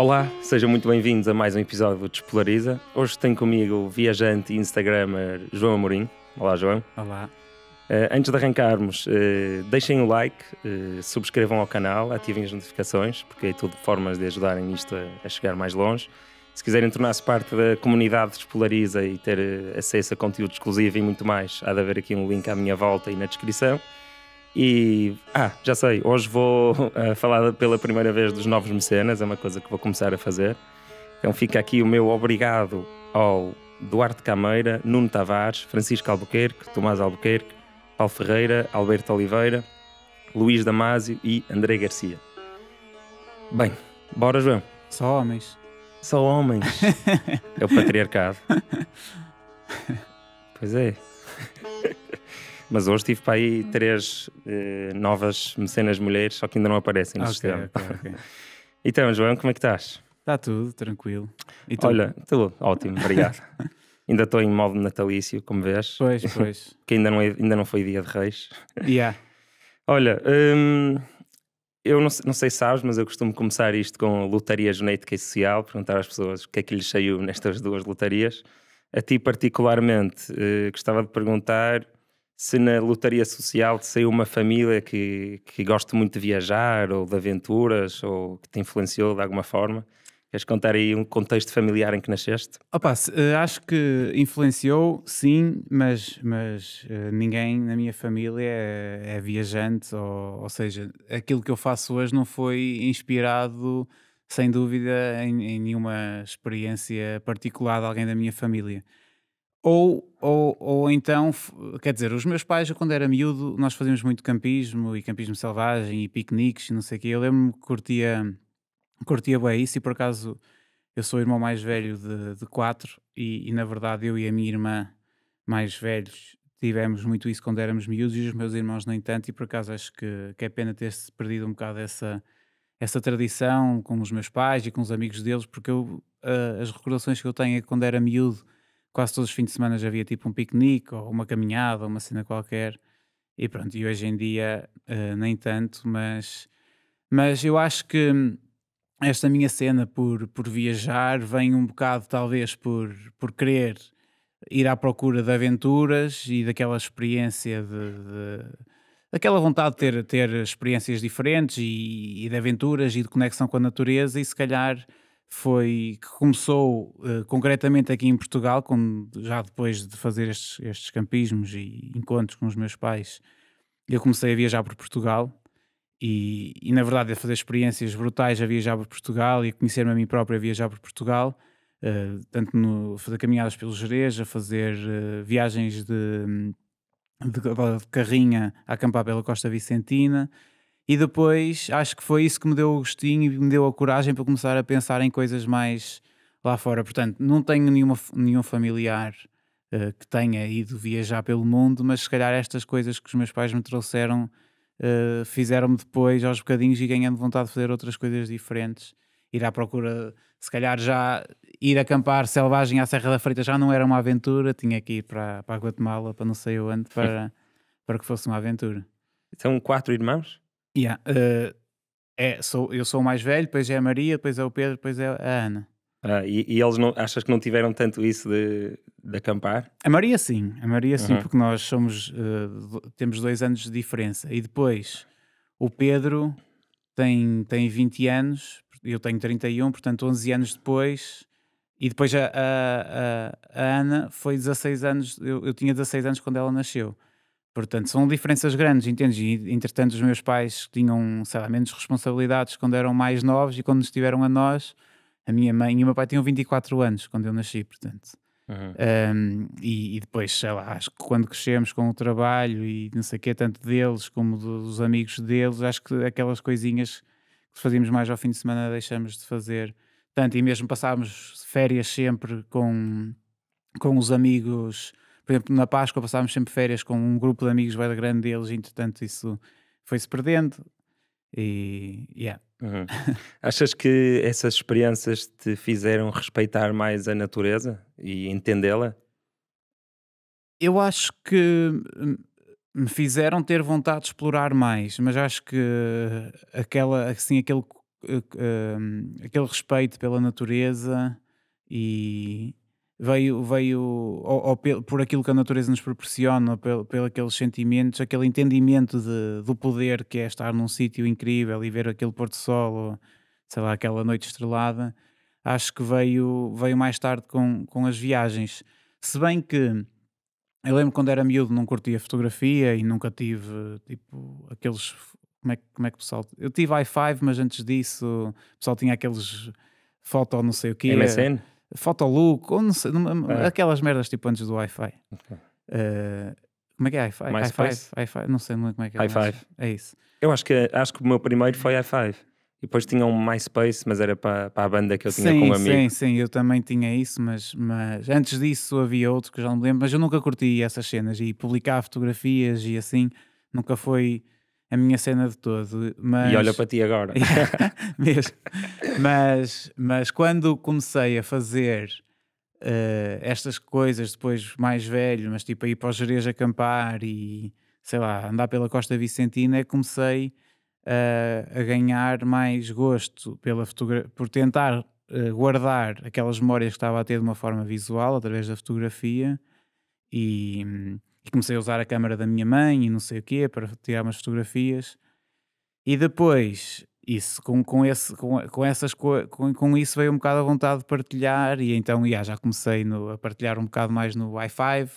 Olá, sejam muito bem-vindos a mais um episódio do Despolariza. Hoje tenho comigo o viajante e instagramer João Amorim. Olá, João. Olá. Uh, antes de arrancarmos, uh, deixem o like, uh, subscrevam ao canal, ativem as notificações, porque é tudo formas de ajudarem isto a, a chegar mais longe. Se quiserem tornar-se parte da comunidade Despolariza e ter acesso a conteúdo exclusivo e muito mais, há de haver aqui um link à minha volta e na descrição. E ah, já sei, hoje vou uh, falar pela primeira vez dos novos mecenas, é uma coisa que vou começar a fazer. Então fica aqui o meu obrigado ao Duarte Cameira, Nuno Tavares, Francisco Albuquerque, Tomás Albuquerque, Paulo Ferreira, Alberto Oliveira, Luís Damásio e André Garcia. Bem, bora, João. Só homens. Só homens. é o patriarcado. pois é. Mas hoje tive para aí três eh, novas mecenas mulheres, só que ainda não aparecem no ah, okay, sistema. Okay, okay. então, João, como é que estás? Está tudo, tranquilo. Tu? Olha, tudo ótimo, obrigado. ainda estou em modo natalício, como vês. Pois, pois. que ainda não, é, ainda não foi dia de reis. Yeah. Olha, hum, eu não, não sei se sabes, mas eu costumo começar isto com lotaria genética e social, perguntar às pessoas o que é que lhes saiu nestas duas lotarias. A ti particularmente, uh, gostava de perguntar se na lotaria social te saiu uma família que, que gosta muito de viajar ou de aventuras ou que te influenciou de alguma forma. Queres contar aí um contexto familiar em que nasceste? Opa, eh, acho que influenciou, sim, mas, mas eh, ninguém na minha família é, é viajante, ou, ou, seja, aquilo que eu faço hoje não foi inspirado, sem dúvida, em, em nenhuma experiência particular de alguém da minha família. Ou, ou, ou então, quer dizer, os meus pais, quando era miúdo, nós fazíamos muito campismo e campismo selvagem e piqueniques e não sei o quê. Eu lembro-me que curtia, curtia bem isso e por acaso eu sou o irmão mais velho de, de quatro e, e, na verdade eu e a minha irmã mais velhos tivemos muito isso quando éramos miúdos e os meus irmãos nem tanto e por acaso acho que, que é pena ter-se perdido um bocado essa, essa tradição com os meus pais e com os amigos deles porque eu, uh, as recordações que eu tenho é que quando era miúdo quase todos os fins de semana já havia tipo um piquenique ou uma caminhada, uma cena qualquer. E pronto, e hoje em dia uh, nem tanto, mas, mas eu acho que esta minha cena por, por viajar vem um bocado, talvez, por, por querer ir à procura de aventuras e daquela experiência de. de daquela vontade de ter, ter experiências diferentes e, e de aventuras e de conexão com a natureza, e se calhar foi que começou uh, concretamente aqui em Portugal, quando, já depois de fazer estes, estes, campismos e encontros com os meus pais, eu comecei a viajar por Portugal e, e na verdade a fazer experiências brutais a viajar por Portugal e a conhecer-me a mim próprio a viajar por Portugal, uh, tanto no fazer caminhadas pelo Jerez, a fazer uh, viagens de, hum, de, de carrinha a acampar pela Costa Vicentina, e depois acho que foi isso que me deu o gostinho e me deu a coragem para começar a pensar em coisas mais lá fora. Portanto, não tenho nenhuma, nenhum familiar uh, que tenha ido viajar pelo mundo, mas se calhar estas coisas que os meus pais me trouxeram uh, fizeram-me depois aos bocadinhos e ganhando vontade de fazer outras coisas diferentes. Ir à procura, se calhar já ir acampar selvagem à Serra da Freita já não era uma aventura, tinha que ir para, para a Guatemala, para não sei onde, para, para que fosse uma aventura. São quatro irmãos? Yeah, uh, é, sou, eu sou o mais velho, depois é a Maria, depois é o Pedro, depois é a Ana. Ah, e, e, eles não, achas que não tiveram tanto isso de, de acampar? A Maria sim, a Maria sim, uhum. porque nós somos uh, temos dois anos de diferença. E depois o Pedro tem, tem 20 anos, eu tenho 31, portanto 11 anos depois. E depois a, a, a, a Ana foi 16 anos, eu, eu tinha 16 anos quando ela nasceu. Portanto, são diferenças grandes, entendes? E, entretanto, os meus pais tinham, sei lá, menos responsabilidades quando eram mais novos e quando estiveram a nós, a minha mãe e o meu pai tinham 24 anos quando eu nasci, portanto. Uhum. Um, e, e, depois, sei lá, acho que quando crescemos com o trabalho e não sei o quê, tanto deles como dos amigos deles, acho que aquelas coisinhas que fazíamos mais ao fim de semana deixamos de fazer. Tanto, e mesmo passávamos férias sempre com, com os amigos por exemplo, na Páscoa passávamos sempre férias com um grupo de amigos bem grande deles, entretanto isso foi-se perdendo e yeah. Uhum. Achas que essas experiências te fizeram respeitar mais a natureza e entendê-la? Eu acho que me fizeram ter vontade de explorar mais, mas acho que aquela, assim, aquele, eh, eh, aquele respeito pela natureza e, veio, veio ou, ou por, aquilo que a natureza nos proporciona, pelos pelo aqueles sentimentos, aquele entendimento de, do poder que é estar num sítio incrível e ver aquele pôr do sol, ou, sei lá, aquela noite estrelada, acho que veio, veio mais tarde com, com as viagens. Se bem que eu lembro quando era miúdo não curtia fotografia e nunca tive tipo aqueles. Como é, como é que o pessoal. Eu tive i5, mas antes disso o pessoal tinha aqueles foto não sei o que. MSN? Fotolook, ou não sei, é. aquelas merdas tipo antes do Wi-Fi. Okay. Uh, como é que é Hi-Fi? Hi-Fi, não sei como é que é. Hi-Fi. É isso. Eu acho que, acho que o meu primeiro foi Hi-Fi. E depois tinha um MySpace, mas era para, para a banda que eu tinha sim, com um amigo. Sim, sim, eu também tinha isso, mas, mas antes disso havia outro que eu já não me lembro, mas eu nunca curti essas cenas e publicar fotografias e assim, nunca foi a minha cena de todo. Mas... E olha para ti agora. Mesmo. Mas, mas quando comecei a fazer uh, estas coisas, depois mais velho, mas tipo a ir para os Jerez acampar e sei lá, andar pela Costa Vicentina, é que comecei uh, a ganhar mais gosto pela por tentar uh, guardar aquelas memórias que estava a ter de uma forma visual, através da fotografia. E hum, e comecei a usar a câmera da minha mãe e não sei o quê para tirar umas fotografias. E depois, isso, com, com, esse, com, com essas com, com isso veio um bocado a vontade de partilhar, e então yeah, já comecei no, a partilhar um bocado mais no i5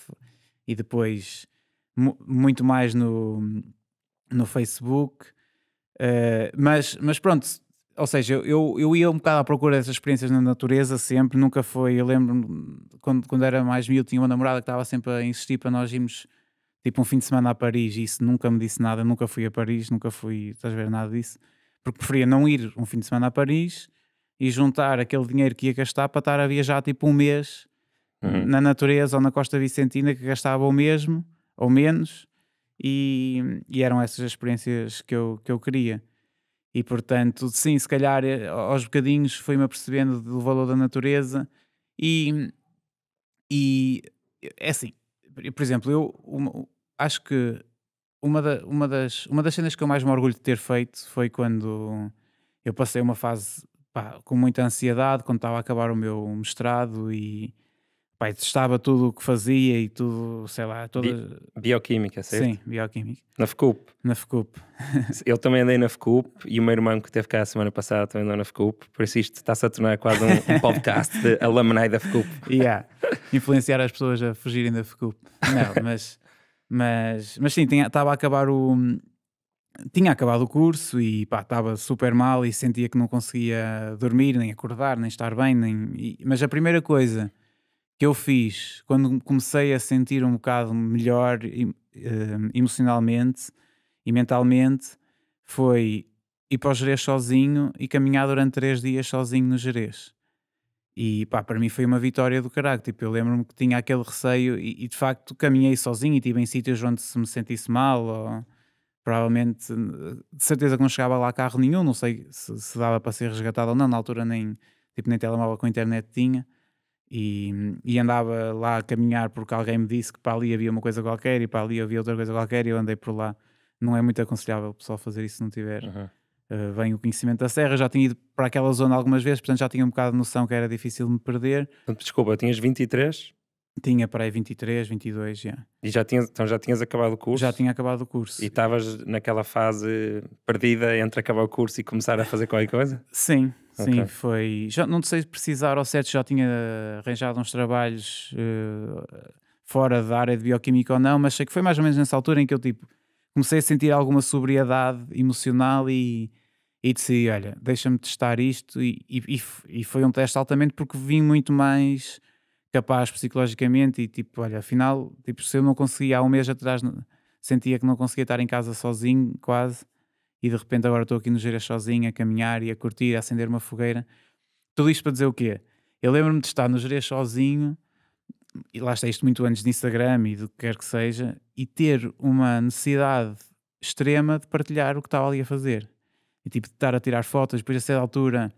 e depois muito mais no, no Facebook. Uh, mas, mas pronto, ou seja, eu, eu ia um bocado à procura dessas experiências na natureza sempre, nunca foi. Eu lembro-me quando, quando era mais miúdo, tinha uma namorada que estava sempre a insistir para nós irmos tipo um fim de semana a Paris e isso nunca me disse nada, nunca fui a Paris, nunca fui, estás a ver nada disso, porque preferia não ir um fim de semana a Paris e juntar aquele dinheiro que ia gastar para estar a viajar tipo um mês uhum. na natureza ou na Costa Vicentina que gastava o mesmo ou menos e, e eram essas as experiências que eu, que eu queria. E portanto, sim, se calhar eh, aos bocadinhos fui-me apercebendo do valor da natureza e, e é assim, por exemplo, eu uma, acho que uma, da, uma, das, uma das cenas que eu mais me orgulho de ter feito foi quando eu passei uma fase pá, com muita ansiedade, quando estava a acabar o meu mestrado e pai, testava tudo o que fazia e tudo, sei lá, toda... bioquímica, certo? Sim, bioquímica. Na FCUP? Na FCUP. eu também andei na FCUP e o meu irmão que teve cá a semana passada também andou na FCUP, por isso isto está-se a tornar quase um, um podcast de alumni da FCUP. yeah. Influenciar as pessoas a fugirem da FCUP. Não, mas, mas, mas sim, estava a acabar o... Tinha acabado o curso e pá, estava super mal e sentia que não conseguia dormir, nem acordar, nem estar bem, nem... mas a primeira coisa que eu fiz quando comecei a sentir um bocado melhor eh, emocionalmente e mentalmente foi ir para o Jerez sozinho e caminhar durante três dias sozinho no Jerez. E pá, para mim foi uma vitória do caralho. Tipo, eu lembro-me que tinha aquele receio e, e, de facto caminhei sozinho e estive em sítios onde se me sentisse mal ou provavelmente, eh, de certeza que não chegava lá carro nenhum, não sei se, se dava para ser resgatado ou não, na altura nem, tipo, nem telemóvel com internet tinha. E, e, andava lá a caminhar porque alguém me disse que para ali havia uma coisa qualquer e para ali havia outra coisa qualquer e eu andei por lá. Não é muito aconselhável o pessoal fazer isso se não tiver uhum. uh, eh, bem o conhecimento da serra. Já tinha ido para aquela zona algumas vezes, portanto já tinha um bocado de noção que era difícil me perder. Desculpa, tinhas 23? Tinha para aí 23, 22, já. E já tinhas, então já tinhas acabado o curso? Já tinha acabado o curso. E estavas naquela fase perdida entre acabar o curso e começar a fazer qualquer coisa? Sim, Sim, okay. foi. Já, não sei precisar ao certo, já tinha arranjado uns trabalhos uh, fora da área de bioquímica ou não, mas sei que foi mais ou menos nessa altura em que eu tipo, comecei a sentir alguma sobriedade emocional e, e decidi: olha, deixa-me testar isto. E, e, e, foi um teste altamente porque vim muito mais capaz psicologicamente e tipo, olha, afinal, tipo, se eu não conseguia há um mês atrás, sentia que não conseguia estar em casa sozinho quase e de repente agora estou aqui no Geira sozinho a caminhar e a curtir, a acender uma fogueira. Tudo isto para dizer o quê? Eu lembro-me de estar no Geira sozinho, e lá está isto muito antes de Instagram e do que quer que seja, e ter uma necessidade extrema de partilhar o que estava ali a fazer. E tipo, de estar a tirar fotos, depois a certa altura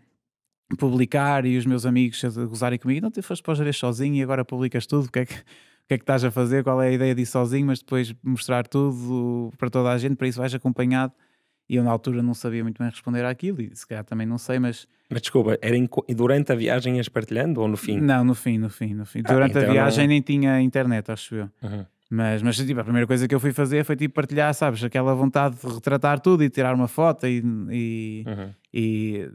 publicar e os meus amigos a gozarem comigo, não te foste para o Jerez sozinho e agora publicas tudo, o que, é que, o que é que estás a fazer, qual é a ideia de ir sozinho, mas depois mostrar tudo para toda a gente, para isso vais acompanhado. E eu na altura não sabia muito bem responder àquilo, e se calhar também não sei, mas. Mas desculpa, era e durante a viagem ias partilhando ou no fim? Não, no fim, no fim, no fim. Ah, durante então a viagem não... nem tinha internet, acho eu. Uhum. Mas, mas tipo, a primeira coisa que eu fui fazer foi tipo, partilhar, sabes, aquela vontade de retratar tudo e tirar uma foto e, e, uhum. e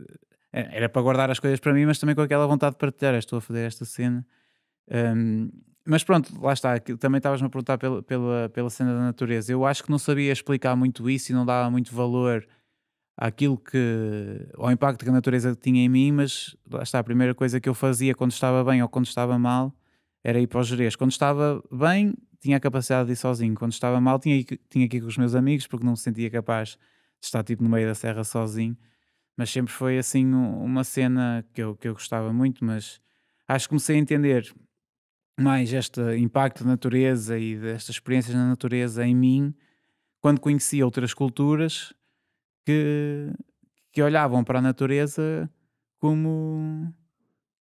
eh, era para guardar as coisas para mim, mas também com aquela vontade de partilhar. Estou a fazer esta cena. Um, mas pronto, lá está. Também estavas-me a perguntar pela, pela, pela cena da natureza. Eu acho que não sabia explicar muito isso e não dava muito valor àquilo que. ao impacto que a natureza tinha em mim, mas lá está. A primeira coisa que eu fazia quando estava bem ou quando estava mal era ir para os gerês. Quando estava bem, tinha a capacidade de ir sozinho. Quando estava mal, tinha, tinha que ir com os meus amigos porque não me sentia capaz de estar tipo no meio da serra sozinho. Mas sempre foi assim uma cena que eu, que eu gostava muito, mas acho que comecei a entender mais este impacto da natureza e destas experiências na natureza em mim quando conhecia outras culturas que, que olhavam para a natureza como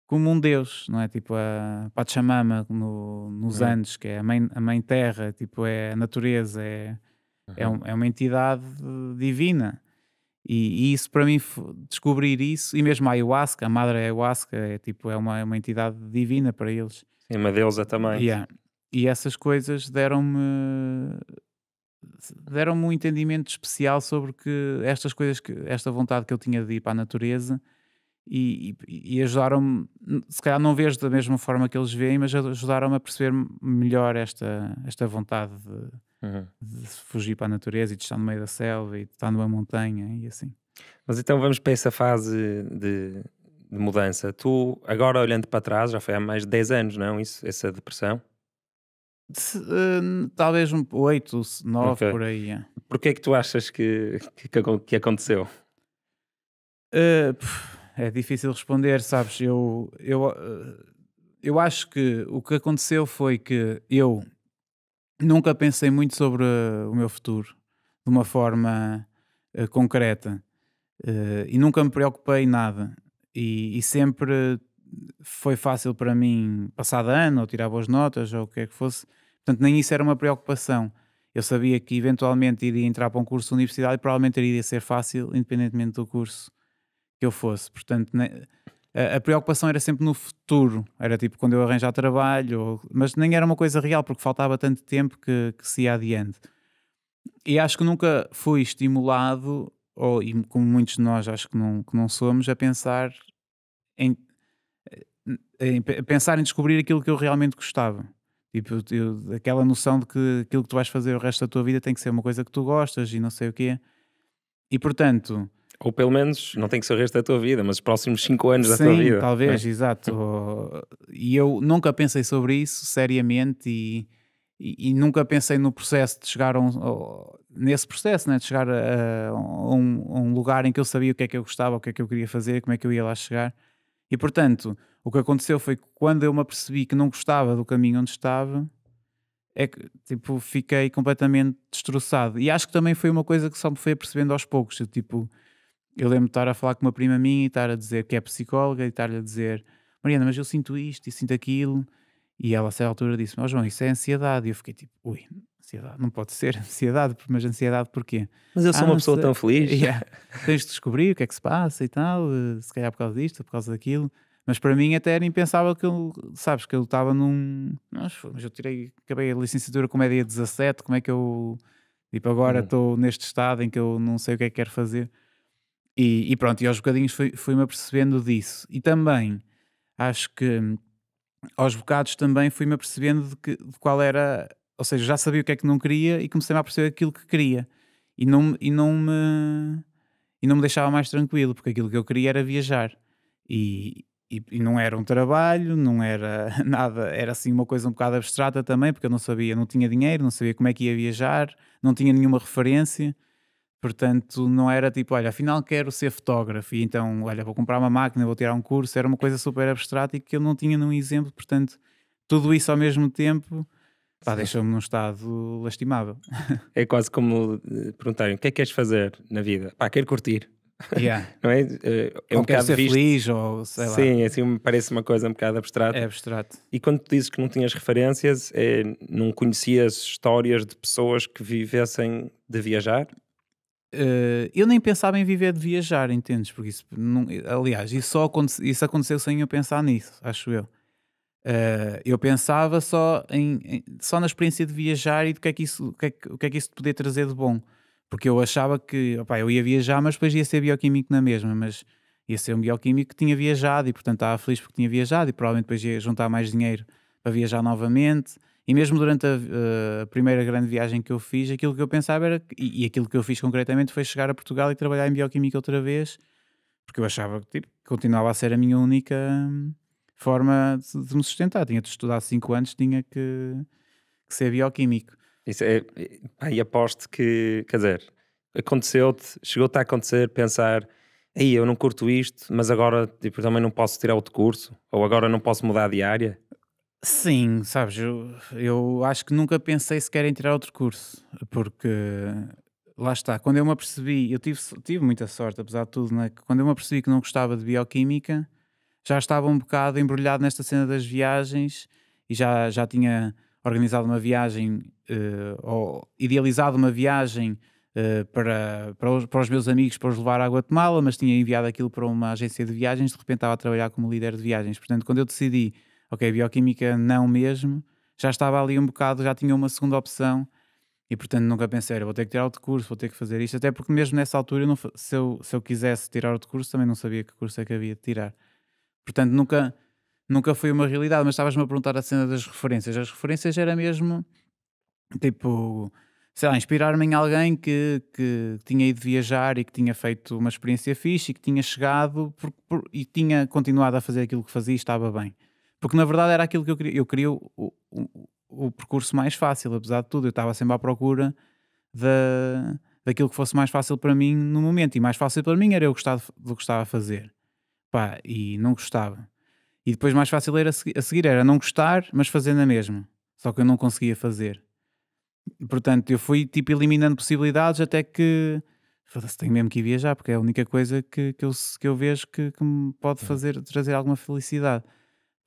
como um deus, não é? Tipo a Pachamama no, nos uhum. Andes, que é a mãe, a mãe terra, tipo é a natureza, é, é uhum. é, um, é, uma entidade divina. E, e, isso para mim, descobrir isso, e mesmo a ayahuasca, a madre ayahuasca, é tipo é uma, é uma entidade divina para eles. Sim, uma deusa também. Yeah. E essas coisas deram-me deram-me um entendimento especial sobre que estas coisas, que, esta vontade que eu tinha de ir para a natureza e, e, e ajudaram-me, se calhar não vejo da mesma forma que eles veem, mas ajudaram-me a perceber melhor esta, esta vontade de, uhum. de, fugir para a natureza e de estar no meio da selva e de estar numa montanha e assim. Mas então vamos para essa fase de de mudança. Tu, agora olhando para trás, já foi há mais de 10 anos, não? É, isso, essa depressão? Eh, talvez um, 8, 9 okay. por aí. É. Porquê é que tu achas que, que, que aconteceu? Uh, é difícil responder, sabes? Eu, eu, eh, eu acho que o que aconteceu foi que eu nunca pensei muito sobre o meu futuro de uma forma concreta e nunca me preocupei nada e, e sempre foi fácil para mim passar de ano ou tirar boas notas ou o que é que fosse. Portanto, nem isso era uma preocupação. Eu sabia que eventualmente iria entrar para um curso de universidade e provavelmente iria ser fácil, independentemente do curso que eu fosse. Portanto, a preocupação era sempre no futuro, era tipo quando eu arranjar trabalho, mas nem era uma coisa real porque faltava tanto tempo que, que se ia adiante. E acho que nunca fui estimulado ou, e como muitos de nós acho que não, que não somos, a pensar em, eh, em a pensar em descobrir aquilo que eu realmente gostava. Tipo, eu, aquela noção de que aquilo que tu vais fazer o resto da tua vida tem que ser uma coisa que tu gostas e não sei o quê. E portanto. Ou pelo menos, não tem que ser o resto da tua vida, mas os próximos 5 anos sim, da tua vida. É? Talvez, é. exato. e eu nunca pensei sobre isso seriamente e e, nunca pensei no processo de chegar a um, nesse processo, né, de chegar a, a, um, a, um, lugar em que eu sabia o que é que eu gostava, o que é que eu queria fazer, como é que eu ia lá chegar. E portanto, o que aconteceu foi que quando eu me apercebi que não gostava do caminho onde estava, é que tipo, fiquei completamente destroçado. E acho que também foi uma coisa que só me foi apercebendo aos poucos. Eu, tipo, eu lembro de estar a falar com uma prima minha e estar a dizer que é psicóloga e estar-lhe a dizer: Mariana, mas eu sinto isto e sinto aquilo e ela, a certa altura, disse-me: oh, João, isso é ansiedade. E eu fiquei tipo: Ui, ansiedade, não pode ser ansiedade, mas ansiedade porquê? Mas eu sou ah, uma pessoa tão feliz. Yeah. Tens de descobrir o que é que se passa e tal, eh, se calhar por causa disto, por causa daquilo. Mas para mim até era impensável que eu, sabes, que eu estava num. Mas eu tirei, acabei a licenciatura com média 17, como é que eu. Tipo, agora hum. estou hum. neste estado em que eu não sei o que é que quero fazer. E, e pronto, e aos bocadinhos fui-me fui apercebendo disso. E também acho que hum, aos bocados também fui-me apercebendo de, que, de qual era, ou seja, já sabia o que é que não queria e comecei-me a perceber aquilo que queria e não, e não me e não me deixava mais tranquilo, porque aquilo que eu queria era viajar e, e, e, não era um trabalho, não era nada, era assim uma coisa um bocado abstrata também, porque eu não sabia, não tinha dinheiro, não sabia como é que ia viajar, não tinha nenhuma referência. Portanto, não era tipo, olha, afinal quero ser fotógrafo, e então, olha, vou comprar uma máquina, vou tirar um curso, era uma coisa super abstrata e que eu não tinha nenhum exemplo, portanto, tudo isso ao mesmo tempo, pá, deixou-me num estado lastimável. É quase como eh, perguntarem, o que é que queres fazer na vida? Pá, quero curtir. Yeah. não é? Eh, é um ou bocado ser visto... feliz, ou sei lá. Sim, assim parece uma coisa um bocado abstrata. É abstrato. E quando tu dizes que não tinhas referências, é, não conhecias histórias de pessoas que vivessem de viajar? Uh, eu nem pensava em viver de viajar, entendes? Porque isso, não, aliás, isso, só aconte, isso aconteceu sem eu pensar nisso, acho eu. Uh, eu pensava só, em, em, só na experiência de viajar e do que é que isso, o que é que, o que é que isso podia trazer de bom. Porque eu achava que opa, eu ia viajar, mas depois ia ser bioquímico na mesma, mas ia ser um bioquímico que tinha viajado e, portanto, estava feliz porque tinha viajado e provavelmente depois ia juntar mais dinheiro para viajar novamente e mesmo durante a, eh, a, primeira grande viagem que eu fiz, aquilo que eu pensava era, e, e, aquilo que eu fiz concretamente foi chegar a Portugal e trabalhar em bioquímica outra vez, porque eu achava que tipo, continuava a ser a minha única hum, forma de, de me sustentar. Tinha de estudar 5 anos, tinha que, que, ser bioquímico. Isso é, e é, aposto que, quer dizer, aconteceu-te, chegou-te a acontecer pensar aí eu não curto isto, mas agora tipo, também não posso tirar outro curso, ou agora não posso mudar de área? Sim, sabes, eu, eu acho que nunca pensei sequer em tirar outro curso, porque lá está, quando eu me apercebi, eu tive, tive muita sorte, apesar de tudo, né? quando eu me apercebi que não gostava de bioquímica, já estava um bocado embrulhado nesta cena das viagens e já, já tinha organizado uma viagem uh, ou idealizado uma viagem uh, para, para os, para, os, meus amigos para os levar à Guatemala, mas tinha enviado aquilo para uma agência de viagens, de repente estava a trabalhar como líder de viagens. Portanto, quando eu decidi ok, bioquímica não mesmo, já estava ali um bocado, já tinha uma segunda opção e portanto nunca pensei, vou ter que tirar outro curso, vou ter que fazer isto, até porque mesmo nessa altura, eu não, se, eu, se eu quisesse tirar outro curso, também não sabia que curso é que havia de tirar. Portanto, nunca, nunca foi uma realidade, mas estavas-me a perguntar a cena das referências. As referências era mesmo, tipo, sei lá, inspirar-me em alguém que, que tinha ido viajar e que tinha feito uma experiência fixe e que tinha chegado por, por, e tinha continuado a fazer aquilo que fazia e estava bem. Porque na verdade era aquilo que eu queria. Eu queria o, o, o percurso mais fácil, apesar de tudo. Eu estava sempre à procura da, daquilo que fosse mais fácil para mim no momento. E mais fácil para mim era eu gostar do que estava a fazer. Pá, e não gostava. E depois mais fácil era a seguir era não gostar, mas fazer na mesma. Só que eu não conseguia fazer. Portanto, eu fui tipo eliminando possibilidades até que foda-se, tenho mesmo que ir viajar, porque é a única coisa que, que, eu, que eu vejo que, que me pode fazer trazer alguma felicidade.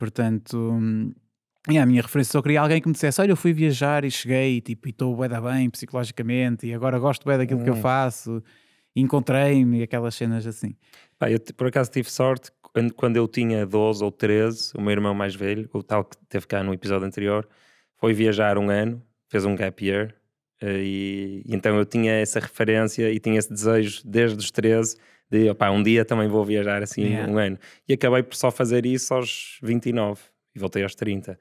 Portanto, e hum, é a minha referência só queria alguém que me dissesse: Olha, eu fui viajar e cheguei tipo, e estou bué da bem psicologicamente e agora gosto bem daquilo hum. que eu faço, encontrei-me e aquelas cenas assim. Ah, eu por acaso tive sorte quando eu tinha 12 ou 13, o meu irmão mais velho, o tal que teve cá no episódio anterior, foi viajar um ano, fez um gap year eh, e, e então eu tinha essa referência e tinha esse desejo desde os 13 de opa um dia também vou viajar assim yeah. um ano. E acabei por só fazer isso aos 29 e voltei aos 30.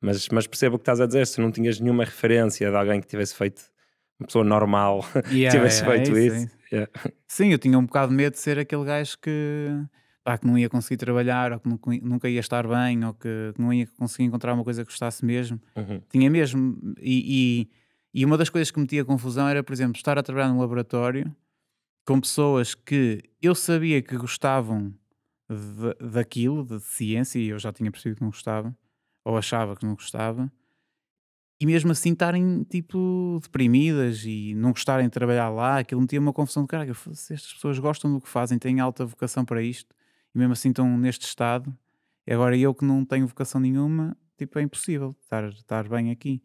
Mas, mas percebo o que estás a dizer, se não tinhas nenhuma referência de alguém que tivesse feito, uma pessoa normal, yeah, tivesse yeah, feito é isso. isso. É Sim, eu tinha um bocado de medo de ser aquele gajo que pá, que não ia conseguir trabalhar, ou que nunca ia estar bem, ou que, não ia conseguir encontrar uma coisa que gostasse mesmo. Uhum. Tinha mesmo. E, e, e, uma das coisas que me confusão era, por exemplo, estar a trabalhar num laboratório com pessoas que eu sabia que gostavam de, daquilo, de ciência, e eu já tinha percebido que não gostava, ou achava que não gostava, e mesmo assim estarem tipo deprimidas e não gostarem de trabalhar lá, aquilo metia uma confusão de cara. Se estas pessoas gostam do que fazem, têm alta vocação para isto, e mesmo assim estão neste estado, e agora eu que não tenho vocação nenhuma, tipo, é impossível estar, estar bem aqui.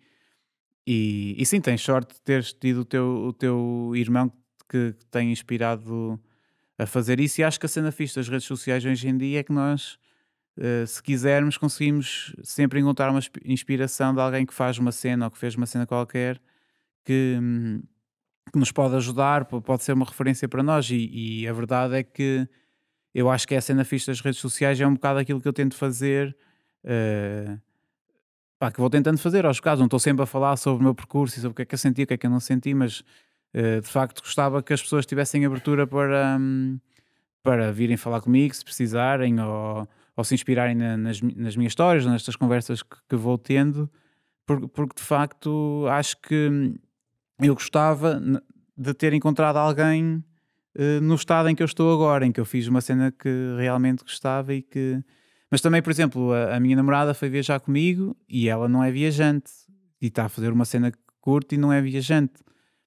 E, e sim, tens sorte de teres tido o teu, o teu irmão que que tem inspirado a fazer isso. E acho que a cena fixe das redes sociais hoje em dia é que nós, eh, se quisermos, conseguimos sempre encontrar uma inspiração de alguém que faz uma cena ou que fez uma cena qualquer que, que nos pode ajudar, pode ser uma referência para nós. E, e, a verdade é que eu acho que é a cena fixe das redes sociais é um bocado aquilo que eu tento fazer. Uh, pá, que vou tentando fazer aos casos não estou sempre a falar sobre o meu percurso e sobre o que é que eu senti, o que é que eu não senti, mas eh, de facto gostava que as pessoas tivessem abertura para, hum, para virem falar comigo se precisarem ou, ou se inspirarem na, nas, nas minhas histórias, nestas conversas que, que vou tendo, porque, porque, de facto acho que hum, eu gostava de ter encontrado alguém eh, no estado em que eu estou agora, em que eu fiz uma cena que realmente gostava e que. Mas também, por exemplo, a, a minha namorada foi viajar comigo e ela não é viajante e está a fazer uma cena curta e não é viajante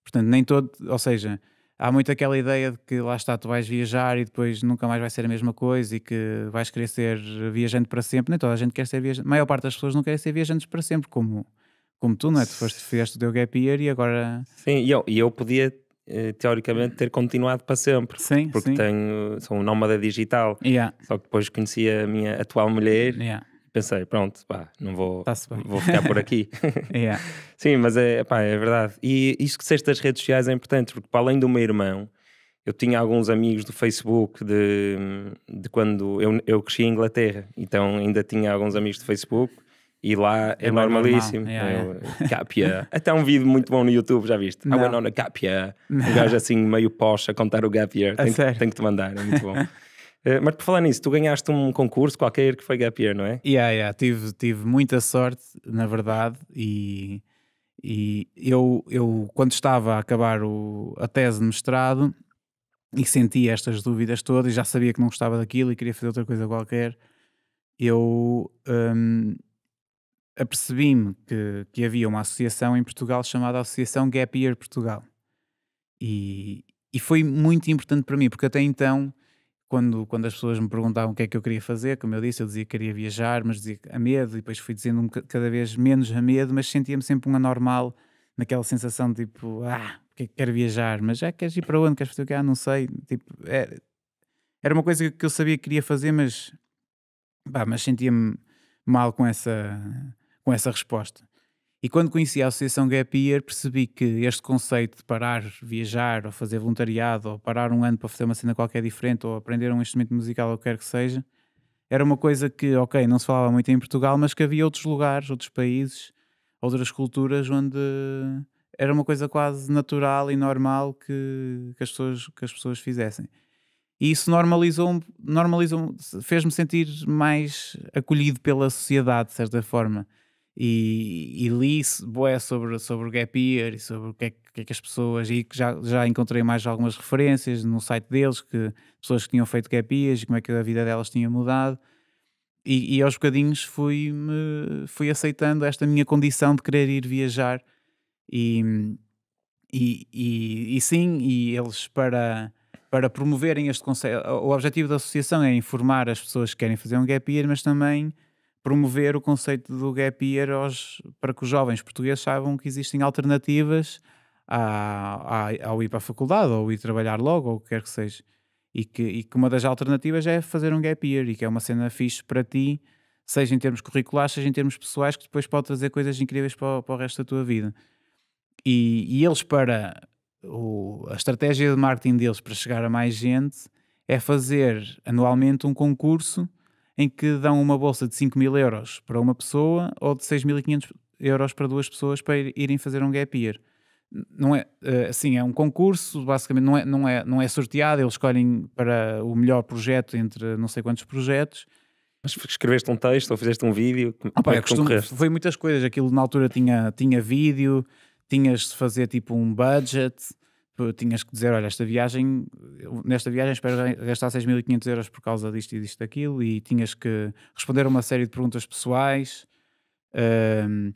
Portanto, nem todo, ou seja, há muito aquela ideia de que lá está, tu vais viajar e depois nunca mais vai ser a mesma coisa e que vais querer ser viajante para sempre. Nem toda a gente quer ser viajante. A maior parte das pessoas não quer ser viajantes para sempre, como, como tu, não é? Tu foste, fizeste o teu gap year e agora. Sim, e eu, e eu podia eh, teoricamente ter continuado para sempre. Sim, porque sim. tenho sou um nómada digital. Yeah. Só que depois conheci a minha atual mulher. Yeah pensei, pronto, pá, não vou, vou ficar por aqui. yeah. Sim, mas é, pá, é verdade. E isso que disseste das redes sociais é importante, porque para além do meu irmão, eu tinha alguns amigos do Facebook de, de quando eu, eu cresci em Inglaterra, então ainda tinha alguns amigos do Facebook. E lá é, é normalíssimo. Yeah, eu, eh, Capia. Até um vídeo muito bom no YouTube, já viste? Não. I went on a Capia. Um gajo assim meio posh a contar o Gapier. Year. Tem, que te mandar, é muito bom. Eh, mas por falar nisso, tu ganhaste um concurso qualquer que foi Gap Year, não é? Yeah, yeah, tive, tive muita sorte, na verdade, e, e eu, eu, quando estava a acabar o, a tese de mestrado e sentia estas dúvidas todas, e já sabia que não gostava daquilo e queria fazer outra coisa qualquer, eu um, apercebi-me que, que havia uma associação em Portugal chamada Associação Gap Year Portugal. E, e foi muito importante para mim, porque até então quando, quando as pessoas me perguntavam o que é que eu queria fazer, como eu disse, eu dizia que queria viajar, mas dizia a medo, e depois fui dizendo cada vez menos a medo, mas sentia-me sempre um anormal naquela sensação de tipo, ah, porque é quero viajar, mas já queres ir para onde? Queres fazer o que? Ah, não sei. Tipo, é, era uma coisa que eu sabia que queria fazer, mas, mas sentia-me mal com essa, com essa resposta. E quando conheci a Associação Gap Year, percebi que este conceito de parar, viajar, ou fazer voluntariado, ou parar um ano para fazer uma cena qualquer diferente, ou aprender um instrumento musical, ou o que quer que seja, era uma coisa que, ok, não se falava muito em Portugal, mas que havia outros lugares, outros países, outras culturas onde era uma coisa quase natural e normal que, que as, pessoas, que as pessoas fizessem. E isso normalizou, normalizou fez-me sentir mais acolhido pela sociedade, de certa forma e, e li boé sobre, sobre o Gap Year e sobre o que é, que, é que as pessoas, e já, já encontrei mais algumas referências no site deles, que pessoas que tinham feito Gap Years e como é que a vida delas tinha mudado. E, e aos bocadinhos fui, me, fui aceitando esta minha condição de querer ir viajar. E, e, e, e sim, e eles para para promoverem este conceito. O objetivo da associação é informar as pessoas que querem fazer um gap year, mas também promover o conceito do gap year aos, para que os jovens portugueses saibam que existem alternativas a, a, ao ir para a faculdade ou ir trabalhar logo ou o que quer que seja. E que, e que uma das alternativas é fazer um gap year e que é uma cena fixe para ti, seja em termos curriculares, seja em termos pessoais, que depois pode trazer coisas incríveis para, o, para o resto da tua vida. E, e eles, para o, a estratégia de marketing deles para chegar a mais gente, é fazer anualmente um concurso em que dão uma bolsa de 5 mil euros para uma pessoa ou de 6.500 euros para duas pessoas para irem fazer um gap year. Não é, eh, assim, é um concurso, basicamente não é, não, é, não é sorteado, eles escolhem para o melhor projeto entre não sei quantos projetos. Mas escreveste um texto ou fizeste um vídeo? Ah, pá, é costumo, foi muitas coisas, aquilo na altura tinha, tinha vídeo, tinhas de fazer tipo um budget, Tipo, tinhas que dizer, olha, esta viagem, nesta viagem espero gastar 6.500 euros por causa disto e disto daquilo, e tinhas que responder a uma série de perguntas pessoais, um,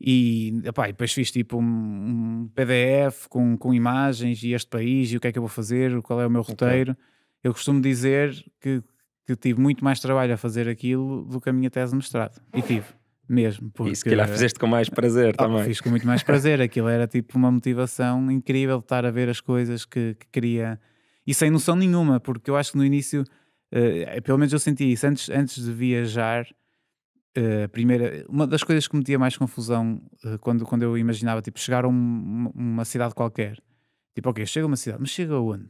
e, epá, e depois fiz tipo um, um, PDF com, com imagens e este país, e o que é que eu vou fazer, qual é o meu roteiro. Okay. Eu costumo dizer que, que tive muito mais trabalho a fazer aquilo do que a minha tese de mestrado, e tive. Mesmo. Porque, e se calhar fizeste com mais prazer oh, também. Fiz com muito mais prazer. Aquilo era tipo uma motivação incrível de estar a ver as coisas que, que queria. E sem noção nenhuma, porque eu acho que no início, uh, pelo menos eu senti isso, antes, antes de viajar, uh, primeira, uma das coisas que me metia mais confusão uh, quando, quando eu imaginava tipo, chegar a um, uma cidade qualquer. Tipo, ok, chega a uma cidade, mas chega aonde?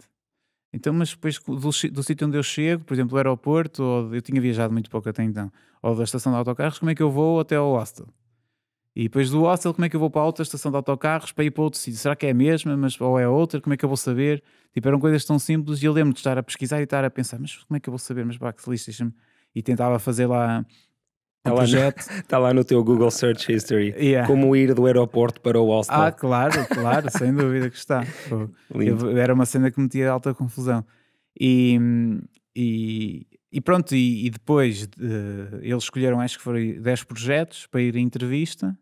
Então, mas depois do, do sítio onde eu chego, por exemplo, do aeroporto, ou eu tinha viajado muito pouco até então, ou da estação de autocarros, como é que eu vou até ao hostel? E depois do hostel, como é que eu vou para outra estação de autocarros para ir para outro sítio? Será que é a mesma, mas, ou é outra? Como é que eu vou saber? Tipo, eram coisas tão simples e eu lembro de estar a pesquisar e estar a pensar, mas como é que eu vou saber? Mas, pá, que me E tentava fazer lá Está lá, no, tá lá no teu Google Search History. Yeah. Como ir do aeroporto para o Wall Street? Ah, claro, claro, sem dúvida que está. Eu, era uma cena que me alta confusão. E, e, e pronto, e, e depois eles escolheram, acho que foram 10 projetos para ir à entrevista.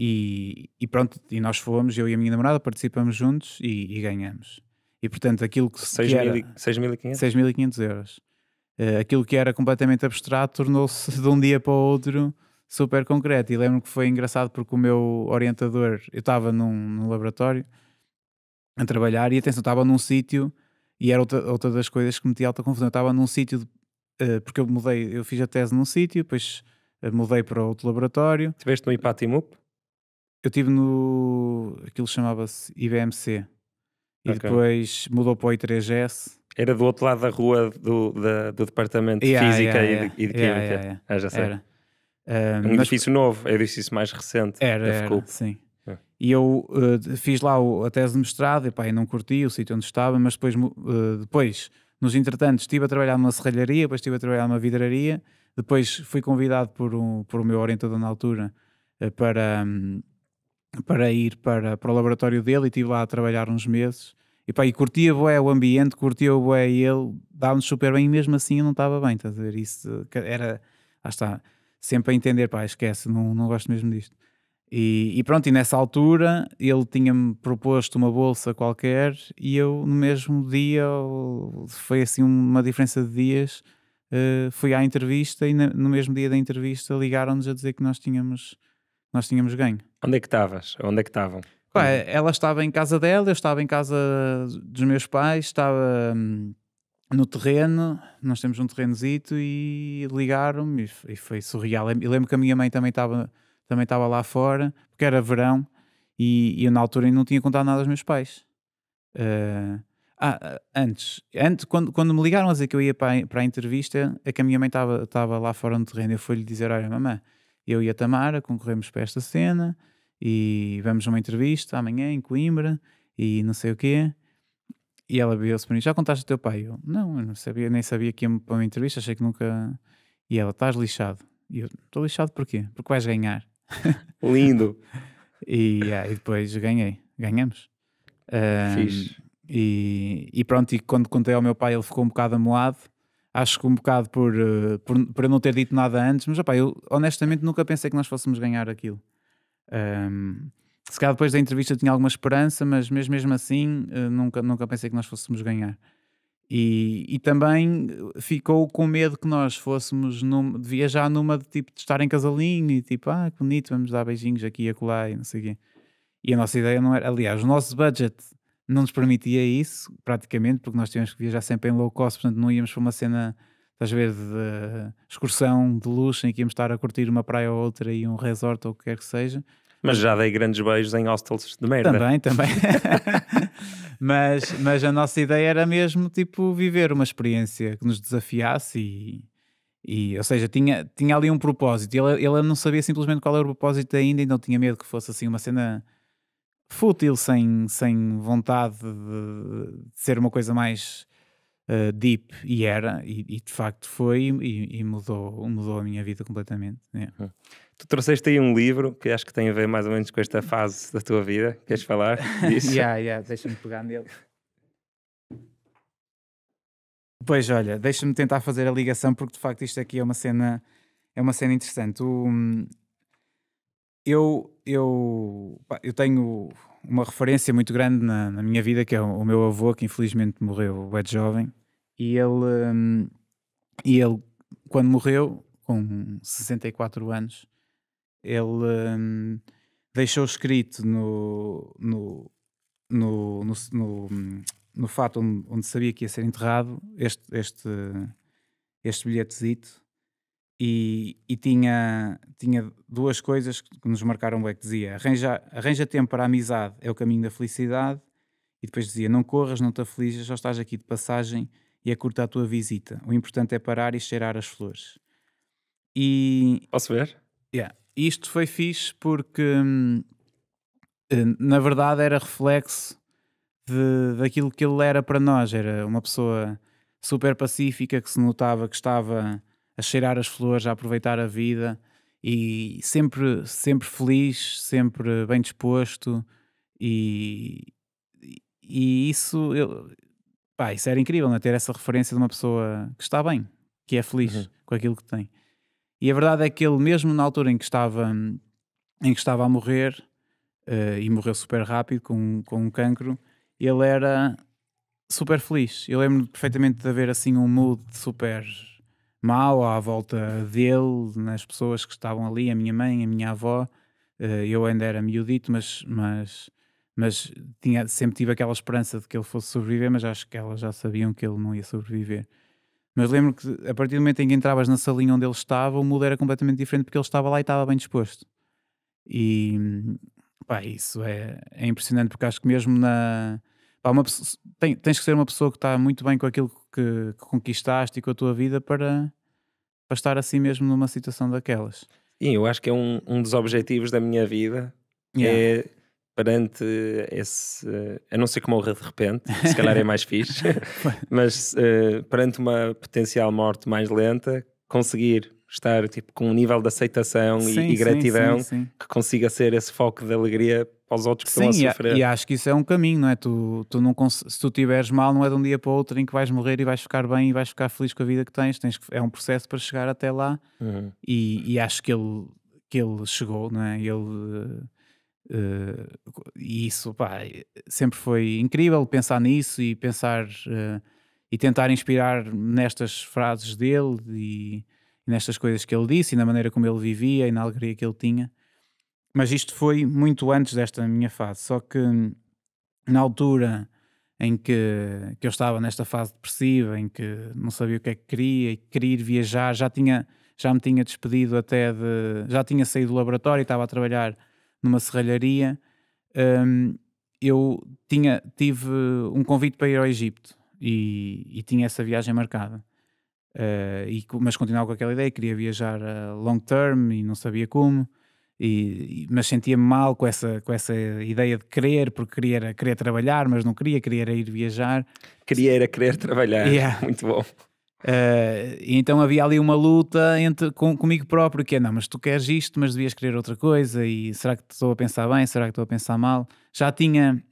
E, e, pronto, e nós fomos, eu e a minha namorada participamos juntos e, e ganhamos. E portanto, aquilo que 6.500 era... 6.500 euros. Eh, aquilo que era completamente abstrato tornou-se de um dia para o outro super concreto. E lembro que foi engraçado porque o meu orientador, eu estava num, num, laboratório a trabalhar e atenção, estava num sítio e era outra, outra das coisas que me alta confusão. Eu estava num sítio, uh, porque eu mudei, eu fiz a tese num sítio, depois eh, mudei para outro laboratório. Estiveste no IPATIMUP? Eu tive no. aquilo chamava-se IBMC. E okay. depois mudou para o I3S era do outro lado da rua do, da, do departamento de Física yeah, e, de, Química. Ah, já sei. Era. Um, um edifício mas... novo, é um edifício mais recente era, Era, sim. É. E eu uh, fiz lá o, a tese de mestrado e pá, não curti o sítio onde estava, mas depois, uh, depois, nos entretantos, estive a trabalhar numa serralharia, depois estive a trabalhar numa vidraria, depois fui convidado por, um, por o meu orientador na altura uh, para, um, para ir para, para o laboratório dele e estive lá a trabalhar uns meses e pá, e curtia bué o ambiente, curtia bué e ele dava-nos super bem e mesmo assim eu não estava bem, estás a ver? Isso era, ah está, sempre a entender, pá, esquece, não, não gosto mesmo disto. E, e pronto, e nessa altura ele tinha-me proposto uma bolsa qualquer e eu no mesmo dia, foi assim uma diferença de dias, uh, fui à entrevista e na, no mesmo dia da entrevista ligaram-nos a dizer que nós tínhamos, nós tínhamos ganho. Onde é que estavas? Onde é que estavam? Pá, uhum. ela estava em casa dela, eu estava em casa dos meus pais, estava hum, no terreno, nós temos um terrenozito e ligaram-me e, foi surreal. Eu lembro que a minha mãe também estava também estava lá fora, porque era verão e, e eu na altura ainda não tinha contado nada aos meus pais. Uh, ah, antes, antes quando, quando me ligaram a dizer que eu ia para a, para a entrevista, é que a minha mãe estava lá fora no terreno. Eu fui-lhe dizer: Olha, mamãe, eu e a Tamara concorremos para esta cena, e vamos numa uma entrevista amanhã em Coimbra e não sei o quê. E ela viu se para mim, já contaste ao teu pai? Eu, não, eu não sabia, nem sabia que ia para uma entrevista, achei que nunca... E ela, estás lixado. E eu, estou lixado porquê? Porque vais ganhar. Lindo! e, yeah, e depois ganhei, ganhamos. Um, Fixe. E, e, pronto, e quando contei ao meu pai, ele ficou um bocado amoado. Acho que um bocado por, eh, por, por eu não ter dito nada antes, mas opa, eu honestamente nunca pensei que nós fôssemos ganhar aquilo. Um, se calhar depois da entrevista tinha alguma esperança, mas mesmo, mesmo assim eh, nunca, nunca pensei que nós fôssemos ganhar. E, e também eh, ficou com medo que nós fôssemos num, viajar numa de tipo de estar em casalinho e tipo, ah, que bonito, vamos dar beijinhos aqui e acolá e não sei o quê. E a nossa ideia não era, aliás, o nosso budget não nos permitia isso, praticamente, porque nós tínhamos que viajar sempre em low cost, portanto não íamos para uma cena estás a ver, de excursão de luxo em que íamos estar a curtir uma praia ou outra e um resort ou o que quer que seja. Mas já dei grandes beijos em hostels de merda. Também, também. mas, mas a nossa ideia era mesmo, tipo, viver uma experiência que nos desafiasse e... E, ou seja, tinha, tinha ali um propósito. Ele, ele não sabia simplesmente qual era o propósito ainda, e não tinha medo que fosse assim uma cena fútil, sem, sem vontade de, de ser uma coisa mais uh, deep e era, e, e, de facto foi, e, e, mudou, mudou a minha vida completamente. Yeah. Né. Hum. Tu trouxeste aí um livro que acho que tem a ver mais ou menos com esta fase da tua vida. Queres falar disso? yeah, yeah, deixa-me pegar nele. Pois olha, deixa-me tentar fazer a ligação porque de facto isto aqui é uma cena é uma cena interessante. O, hum, eu eu eu tenho uma referência muito grande na, na minha vida que é o, o meu avô que infelizmente morreu é jovem e ele, um, e ele quando morreu, com 64 anos, ele um, deixou escrito no, no, no, no, no, no fato onde, onde, sabia que ia ser enterrado este, este, este bilhetezito e, e, tinha, tinha duas coisas que nos marcaram bem, que dizia arranja, arranja tempo para a amizade, é o caminho da felicidade, e depois dizia não corras, não te aflijas, só estás aqui de passagem e é curta a tua visita. O importante é parar e cheirar as flores. E. Posso ver? Yeah. Isto foi fixe porque, hum, hum, na verdade, era reflexo de, daquilo que ele era para nós. Era uma pessoa super pacífica que se notava que estava a cheirar as flores, a aproveitar a vida e sempre, sempre feliz, sempre bem disposto. E, e isso eu, Pá, isso era incrível, né Ter essa referência de uma pessoa que está bem, que é feliz uhum. com aquilo que tem. E a verdade é que ele, mesmo na altura em que estava, em que estava a morrer, uh, e morreu super rápido com, com um cancro, ele era super feliz. Eu lembro perfeitamente de haver assim um mood super mau à volta dele, nas pessoas que estavam ali, a minha mãe, a minha avó. Uh, eu ainda era miudito, mas, mas mas tinha, sempre tive aquela esperança de que ele fosse sobreviver, mas acho que elas já sabiam que ele não ia sobreviver. Mas lembro que a partir do momento em que entravas na salinha onde ele estava, o mundo era completamente diferente porque ele estava lá e estava bem disposto. E pá, isso é, é impressionante porque acho que mesmo na. Pá, uma, tem, tens que ser uma pessoa que está muito bem com aquilo que, que, conquistaste e com a tua vida para, para estar assim mesmo numa situação daquelas. E eu acho que é um, um dos objetivos da minha vida. Yeah. É perante esse. A não ser que morra de repente, se calhar é mais fixe, mas uh, perante uma potencial morte mais lenta, conseguir estar tipo, com um nível de aceitação sim, e, e, gratidão sim, sim, que consiga ser esse foco de alegria para os outros que sim, estão a sofrer. E, e acho que isso é um caminho, não é? Tu, tu não se tu tiveres mal, não é de um dia para o outro em que vais morrer e vais ficar bem e vais ficar feliz com a vida que tens. tens que, é um processo para chegar até lá uhum. e, e, acho que ele, que ele chegou, não é? Ele eh, Uh, e isso pá, eh, sempre foi incrível pensar nisso e pensar uh, e tentar inspirar nestas frases dele e, e, nestas coisas que ele disse e na maneira como ele vivia e na alegria que ele tinha. Mas isto foi muito antes desta minha fase. Só que na altura em que, que eu estava nesta fase depressiva, em que não sabia o que é que queria e queria ir viajar, já tinha já me tinha despedido até de. Já tinha saído do laboratório e estava a trabalhar numa serralharia, um, eu tinha, tive um convite para ir ao Egito e, e tinha essa viagem marcada. Uh, e, mas continuava com aquela ideia, queria viajar eh, long term e não sabia como. E, mas sentia-me mal com essa, com essa ideia de querer, porque queria, queria trabalhar, mas não queria, queria ir viajar. Queria era querer trabalhar, yeah. muito bom. Uh, então havia ali uma luta entre, com, comigo próprio, que é não, mas tu queres isto, mas devias querer outra coisa, e será que estou a pensar bem, será que estou a pensar mal? Já tinha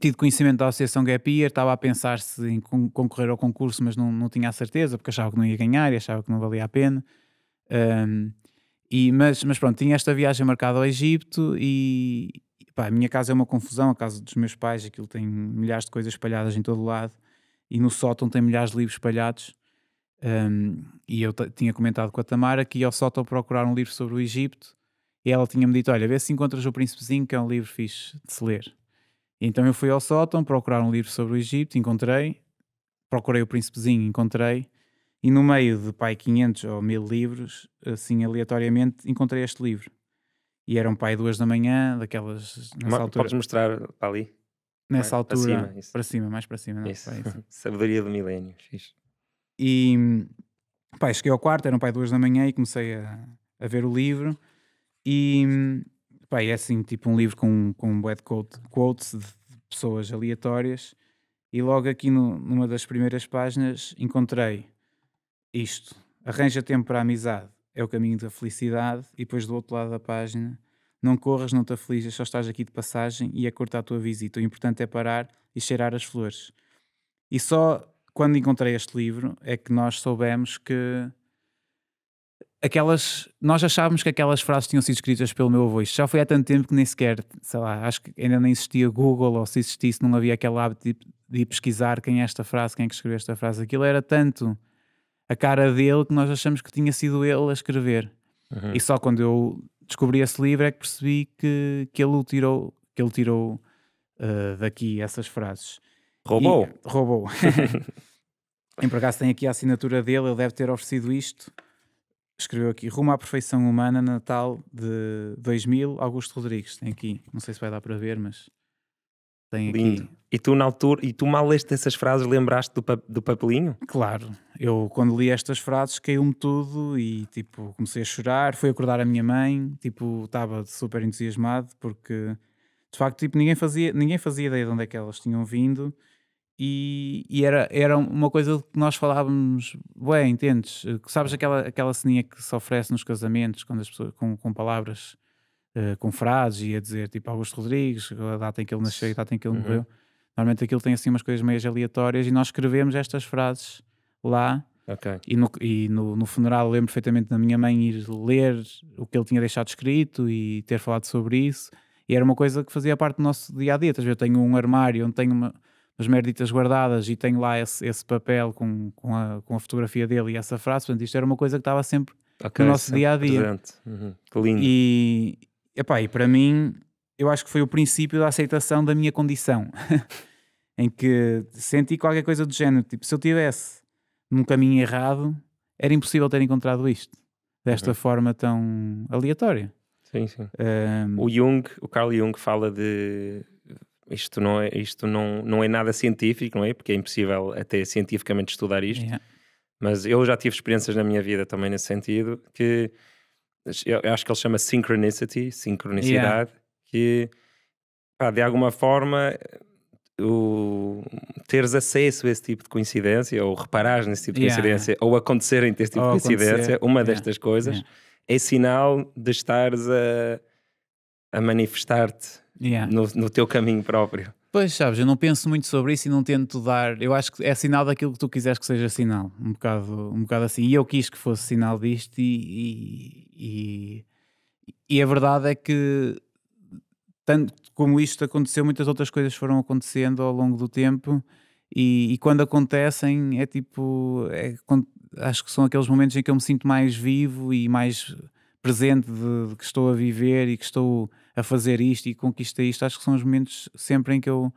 tido conhecimento da Associação Gap Year, estava a pensar se em concorrer ao concurso, mas não, não tinha a certeza, porque achava que não ia ganhar e achava que não valia a pena. Um, e, mas, mas pronto, tinha esta viagem marcada ao Egito e pá, a minha casa é uma confusão, a casa dos meus pais, aquilo tem milhares de coisas espalhadas em todo lado e no sótão tem milhares de livros espalhados. Um, e eu tinha comentado com a Tamara que ia ao sótão procurar um livro sobre o Egito e ela tinha-me dito: Olha, vê se encontras O Príncipezinho, que é um livro fixe de se ler. E então eu fui ao sótão procurar um livro sobre o Egito, encontrei, procurei O Príncipezinho, encontrei, e no meio de pai 500 ou 1000 livros, assim aleatoriamente, encontrei este livro. E era um pai duas da manhã, daquelas. Nessa altura. Podes mostrar ali? nessa mais altura. Para cima, para cima, mais para cima. Não, isso. Isso. Sabedoria do milénio, fixe. E pai cheguei ao quarto, eram pai duas da manhã e comecei a, a ver o livro. E pai é assim, tipo um livro com, com um bad quote, quotes de pessoas aleatórias. E logo aqui no, numa das primeiras páginas encontrei isto: arranja tempo para a amizade, é o caminho da felicidade. E depois do outro lado da página não corras, não te aflijas, só estás aqui de passagem e é curta a tua visita. O importante é parar e cheirar as flores. E só quando encontrei este livro é que nós soubemos que aquelas nós achávamos que aquelas frases tinham sido escritas pelo meu avô. Isto já foi há tanto tempo que nem sequer, sei lá, acho que ainda nem existia Google ou se existisse não havia aquele hábito de, de pesquisar quem é esta frase, quem é que escreveu esta frase. Aquilo era tanto a cara dele que nós achamos que tinha sido ele a escrever. Uhum. E só quando eu descobri esse livro é que percebi que, que ele o tirou, que ele tirou uh, daqui essas frases. Roubou. E, roubou. em por acaso tem aqui a assinatura dele, ele deve ter oferecido isto. Escreveu aqui, Rumo à Perfeição Humana, Natal de 2000, Augusto Rodrigues. Tem aqui, não sei se vai dar para ver, mas... Tem aqui. E tu, na altura, e tu mal leste essas frases, lembraste do, do papelinho? Claro, eu quando li estas frases caiu-me tudo e tipo comecei a chorar, fui acordar a minha mãe, tipo estava super entusiasmado porque de facto tipo, ninguém, fazia, ninguém fazia ideia de onde é que elas tinham vindo e, e era, era uma coisa que nós falávamos, bem, entendes? Sabes aquela, aquela ceninha que se oferece nos casamentos quando as pessoas, com, com palavras uh, com frases e a dizer tipo Augusto Rodrigues, a data em que ele nasceu e a data em que ele uhum. morreu. Normalmente aquilo tem assim umas coisas meio aleatórias e nós escrevemos estas frases lá. Okay. E, no, e no, no funeral lembro perfeitamente da minha mãe ir ler o que ele tinha deixado escrito e ter falado sobre isso. E era uma coisa que fazia parte do nosso dia a dia. Então, eu tenho um armário onde tenho uma, umas merditas guardadas e tenho lá esse, esse papel com, com, a, com a fotografia dele e essa frase. Portanto, isto era uma coisa que estava sempre okay, no nosso dia a dia. Uhum. Lindo. E, epá, e para mim, eu acho que foi o princípio da aceitação da minha condição, em que senti qualquer coisa do género, tipo, se eu tivesse num caminho errado, era impossível ter encontrado isto, desta uhum. forma tão aleatória. Sim, sim. Um... O Jung, o Carl Jung fala de isto não é, isto não, não é nada científico, não é? Porque é impossível até cientificamente estudar isto. Yeah. Mas eu já tive experiências na minha vida também nesse sentido que eu, eu acho que ele chama synchronicity, sincronicidade, yeah. que pá, de alguma forma eh, o, teres acesso a esse tipo de coincidência, ou reparares nesse tipo de yeah. coincidência, ou acontecerem este esse tipo ou de coincidência, acontecer. uma destas yeah. coisas, é sinal de estares a, a manifestar-te no, no teu caminho próprio. Pois sabes, eu não penso muito sobre isso e não tento dar. Eu acho que é sinal daquilo que tu quiseres que seja sinal, um bocado, um bocado assim. E eu quis que fosse sinal disto, e, e, e, e a verdade é que, tanto como isto aconteceu, muitas outras coisas foram acontecendo ao longo do tempo. E, e quando acontecem, é tipo. É, acho que são aqueles momentos em que eu me sinto mais vivo e mais presente de, de que estou a viver e que estou a fazer isto e conquista isto, acho que são os momentos sempre em que eu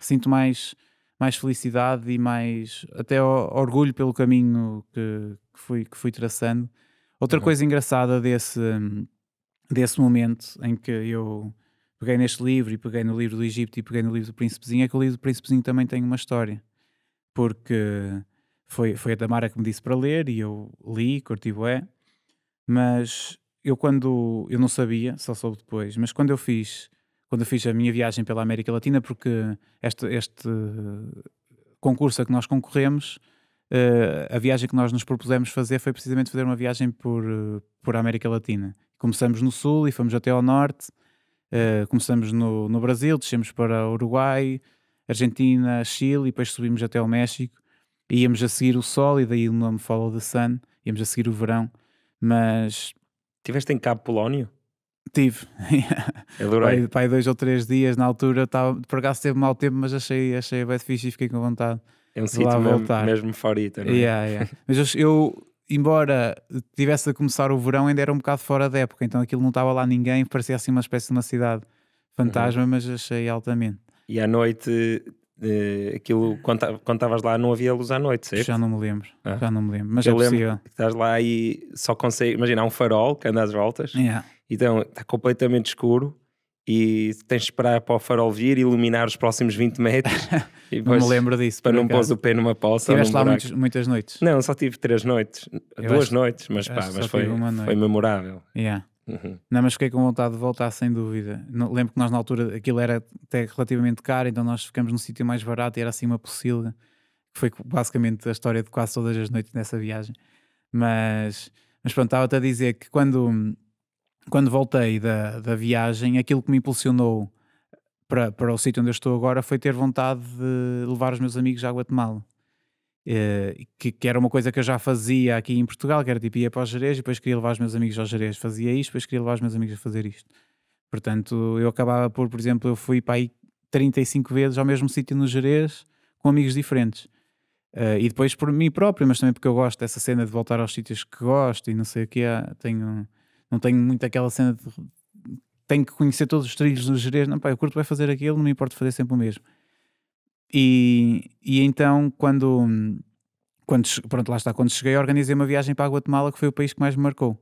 sinto mais, mais felicidade e mais até orgulho pelo caminho que, que fui, que fui traçando. Outra uhum. coisa engraçada desse, desse momento em que eu peguei neste livro e peguei no livro do Egito e peguei no livro do Príncipezinho é que o livro do Príncipezinho também tem uma história. Porque foi, foi a Damara que me disse para ler e eu li, curti bué, mas eu quando eu não sabia, só soube depois, mas quando eu fiz quando eu fiz a minha viagem pela América Latina, porque este, este uh, concurso a que nós concorremos, uh, a viagem que nós nos propusemos fazer foi precisamente fazer uma viagem por, uh, por América Latina. Começamos no Sul e fomos até ao Norte, começamos no, no Brasil, descemos para Uruguai, Argentina, Chile e depois subimos até ao México. E íamos a seguir o sol e daí o nome Follow the Sun, íamos a seguir o verão, mas Tiveste em Cabo Polónio? Tive. Adorei. Pai, pai, dois ou três dias na altura, tava, tá, por acaso teve mau tempo, mas achei, achei bem difícil e fiquei com vontade. É um sítio mesmo, mesmo favorito, não é? Yeah, yeah. mas eu, eu, embora tivesse a começar o verão, ainda era um bocado fora da época, então aquilo não estava lá ninguém, parecia assim uma espécie de uma cidade uhum. fantasma, uhum. mas achei altamente. E à noite Uh, eh, aquilo, quando estavas lá, não havia luz à noite, certo? Já não me lembro, ah. já não me lembro, mas é eu é lembro que estás lá e só consegue, imaginar um farol que anda às voltas, yeah. então está completamente escuro e tens de esperar para o farol vir e iluminar os próximos 20 metros. depois, não me lembro disso. Para não pôr o pé numa poça. Tiveste lá muitos, muitas noites? Não, só tive três noites, eu duas noites, mas pá, mas foi, foi memorável. Yeah. Uhum. Não, mas fiquei com vontade de voltar, sem dúvida. lembro que nós, na altura, aquilo era até relativamente caro, então nós ficamos num sítio mais barato e era assim uma possível que foi basicamente a história de quase todas as noites nessa viagem. Mas, mas pronto, estava-te a dizer que quando, quando voltei da, da viagem, aquilo que me impulsionou para, para o sítio onde eu estou agora foi ter vontade de levar os meus amigos à Guatemala. Eh, que, que, era uma coisa que eu já fazia aqui em Portugal, que era tipo ia para o Jerez e depois queria levar os meus amigos ao Jerez, fazia isto, depois queria levar os meus amigos a fazer isto. Portanto, eu acabava por, por exemplo, eu fui para aí 35 vezes ao mesmo sítio no Jerez com amigos diferentes. Uh, e depois por mim próprio, mas também porque eu gosto dessa cena de voltar aos sítios que gosto e não sei o que é. Ah, tenho, não tenho muito aquela cena de tenho que conhecer todos os trilhos do Jerez. Não, pá, eu curto vai fazer aquilo, não me importa fazer sempre o mesmo. E, e então, quando, quando, pronto, lá está, quando cheguei, organizei uma viagem para a Guatemala, que foi o país que mais me marcou,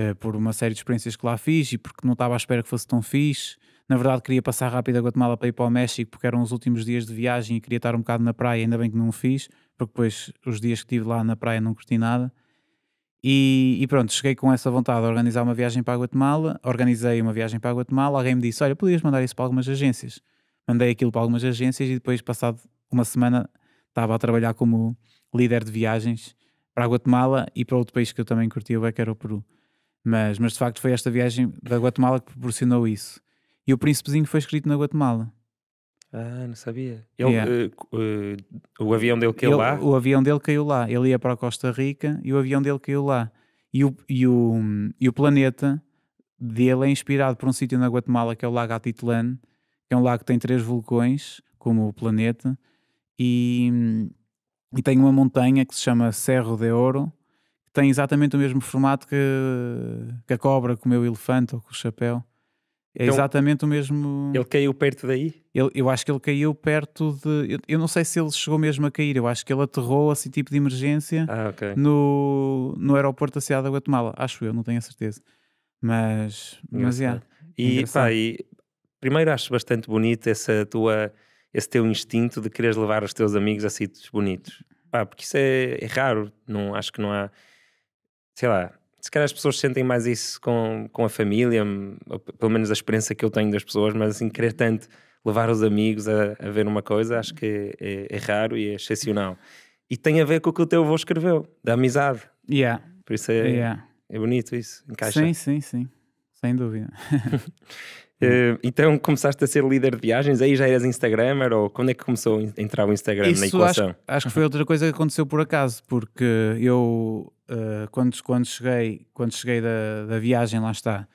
uh, por uma série de experiências que lá fiz e porque não estava à espera que fosse tão fixe. Na verdade, queria passar rápido a Guatemala para ir para o México, porque eram os últimos dias de viagem e queria estar um bocado na praia, ainda bem que não o fiz, porque depois os dias que tive lá na praia não curti nada. E, e, pronto, cheguei com essa vontade de organizar uma viagem para a Guatemala, organizei uma viagem para a Guatemala, alguém me disse, olha, podias mandar isso para algumas agências mandei aquilo para algumas agências e depois, passado uma semana, estava a trabalhar como líder de viagens para a Guatemala e para outro país que eu também curtia, que era o Peru. Mas, mas de facto foi esta viagem da Guatemala que proporcionou isso. E o Príncipezinho foi escrito na Guatemala. Ah, não sabia. Ele, yeah. uh, uh, o avião dele caiu ele, lá? O avião dele caiu lá. Ele ia para Costa Rica e o avião dele caiu lá. E o, e o, e o planeta dele é inspirado por um sítio na Guatemala que é o Lago Atitlán, é um lago que tem três vulcões, como o planeta, e, e tem uma montanha que se chama Cerro de Ouro, que tem exatamente o mesmo formato que, que a cobra comeu o elefante ou com o chapéu. É então, exatamente o mesmo. Ele caiu perto daí? Ele, eu acho que ele caiu perto de. Eu, eu, não sei se ele chegou mesmo a cair, eu acho que ele aterrou assim, tipo de emergência ah, okay. no, no aeroporto da cidade da Guatemala. Acho eu, não tenho a certeza. Mas. Mas yeah, e, pá, e Primeiro, acho bastante bonito essa tua, esse teu instinto de quereres levar os teus amigos a sítios bonitos. Pá, porque isso é, é raro, não, acho que não há. Sei lá, se calhar as pessoas sentem mais isso com, com a família, hum, pelo menos a experiência que eu tenho das pessoas, mas assim, querer tanto levar os amigos a, a ver uma coisa, acho que é, é, raro e é excepcional. E tem a ver com o que o teu avô escreveu, da amizade. Yeah. Por isso é, yeah. é bonito isso, encaixa. Sim, sim, sim, sem dúvida. Uh, então começaste a ser líder de viagens, aí já eras Instagrammer ou quando é que começou a entrar o Instagram Isso na equação? Acho, acho que foi outra coisa que aconteceu por acaso, porque eu uh, quando, quando cheguei, quando cheguei da, da viagem, lá está,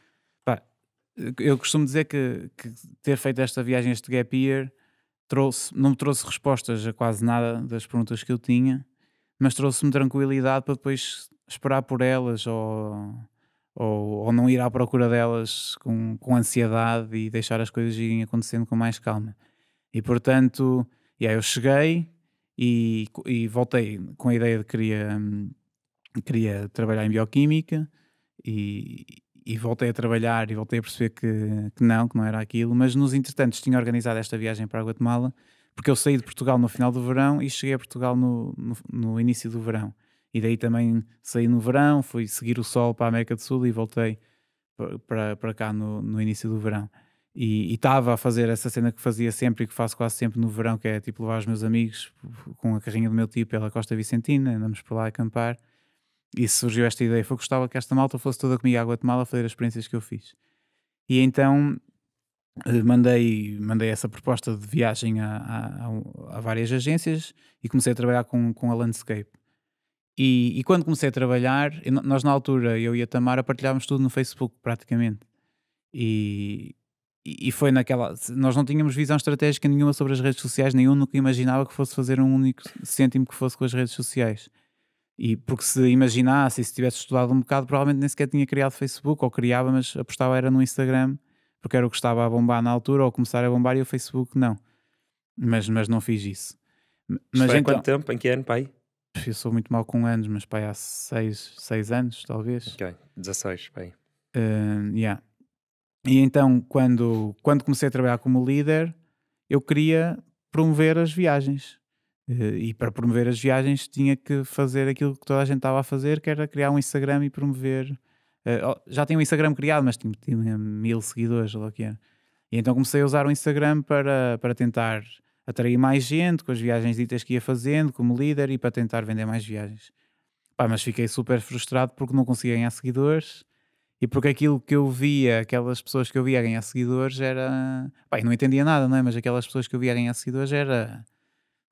pá, eu costumo dizer que, que, ter feito esta viagem, este gap year, trouxe, não me trouxe respostas a quase nada das perguntas que eu tinha, mas trouxe-me tranquilidade para depois esperar por elas ou ou, ou não ir à procura delas com, com ansiedade e deixar as coisas irem acontecendo com mais calma. E portanto, yeah, eu cheguei e, e voltei com a ideia de que queria, hum, queria trabalhar em bioquímica e, e voltei a trabalhar e voltei a perceber que, que não, que não era aquilo, mas nos entretantos tinha organizado esta viagem para a Guatemala, porque eu saí de Portugal no final do verão e cheguei a Portugal no, no, no início do verão. E daí também saí no verão, fui seguir o sol para a América do Sul e voltei para, cá no, no início do verão. E estava a fazer essa cena que fazia sempre e que faço quase sempre no verão, que é tipo levar os meus amigos com a carrinha do meu tio pela Costa Vicentina, andamos por lá a acampar. E surgiu esta ideia, foi que gostava que esta malta fosse toda comigo à Guatemala a fazer as experiências que eu fiz. E então eh, mandei, mandei essa proposta de viagem a, a, a várias agências e comecei a trabalhar com, com a Landscape. E, e, quando comecei a trabalhar, nós na altura, eu e a Tamara partilhávamos tudo no Facebook, praticamente. E, e foi naquela. Nós não tínhamos visão estratégica nenhuma sobre as redes sociais, nenhum nunca imaginava que fosse fazer um único cêntimo que fosse com as redes sociais. E porque se imaginasse e se tivesse estudado um bocado, provavelmente nem sequer tinha criado Facebook, ou criava, mas apostava era no Instagram, porque era o que estava a bombar na altura, ou começar a bombar e o Facebook não. Mas, mas não fiz isso. Mas em então, quanto tempo? Em que ano, pai? eu sou muito mal com anos, mas pai, há 6, anos, talvez. Ok, 16, pai. Uh, yeah. E então, quando, quando comecei a trabalhar como líder, eu queria promover as viagens. Uh, e para promover as viagens, tinha que fazer aquilo que toda a gente estava a fazer, que era criar um Instagram e promover. Uh, já tinha um Instagram criado, mas tinha, tinha mil seguidores, ou que era. E então comecei a usar o Instagram para, para tentar atrair mais gente com as viagens ditas que ia fazendo como líder e para tentar vender mais viagens. Pá, mas fiquei super frustrado porque não conseguia ganhar seguidores e porque aquilo que eu via, aquelas pessoas que eu via ganhar seguidores era. Pá, não entendia nada, não é? Mas aquelas pessoas que eu via ganhar seguidores era.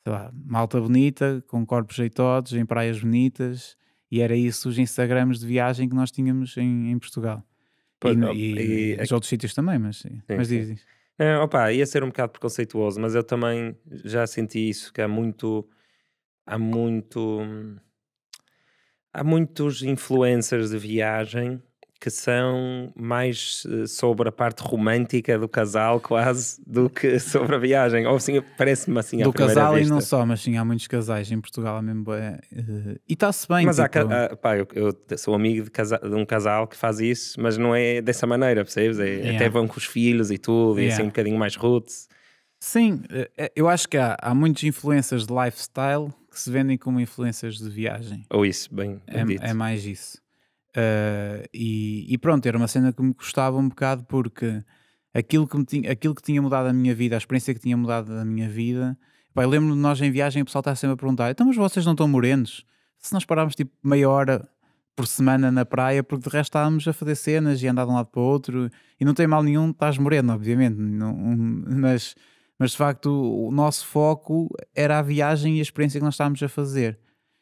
Sei lá, malta bonita, com corpos jeitosos, em praias bonitas e era isso os Instagrams de viagem que nós tínhamos em, em Portugal. Pois, e, e, e, e os outros sítios também, mas, sim, mas diz, diz. Ah, opa, ia ser um bocado preconceituoso, mas eu também já senti isso, que há muito. Há muito. Hum, há muitos influencers de viagem que são mais eh, sobre a parte romântica do casal, quase, do que sobre a viagem. Ou assim, parece-me assim Do casal vista. e não só, mas sim, há muitos casais em Portugal é mesmo. É, e está-se bem. Mas tipo... há, ah, pá, eu, eu, sou amigo de, casa, de, um casal que faz isso, mas não é dessa maneira, percebes? É, yeah. Até vão com os filhos e tudo, yeah. e assim um bocadinho mais roots. Sim, eh, eu acho que há, há muitos influências de lifestyle que se vendem como influências de viagem. Ou isso, bem, bem é, é mais isso. Uh, e, e, pronto, era uma cena que me custava um bocado porque aquilo que, tinha, aquilo que tinha mudado a minha vida, a experiência que tinha mudado a minha vida. Pai, lembro-me de nós em viagem, o pessoal está sempre a perguntar: então, mas vocês não estão morenos? Se nós pararmos tipo meia hora por semana na praia, porque de resto estávamos a fazer cenas e andar de um lado para o outro, e não tem mal nenhum, estás moreno, obviamente, não, mas, mas de facto o nosso foco era a viagem e a experiência que nós estávamos a fazer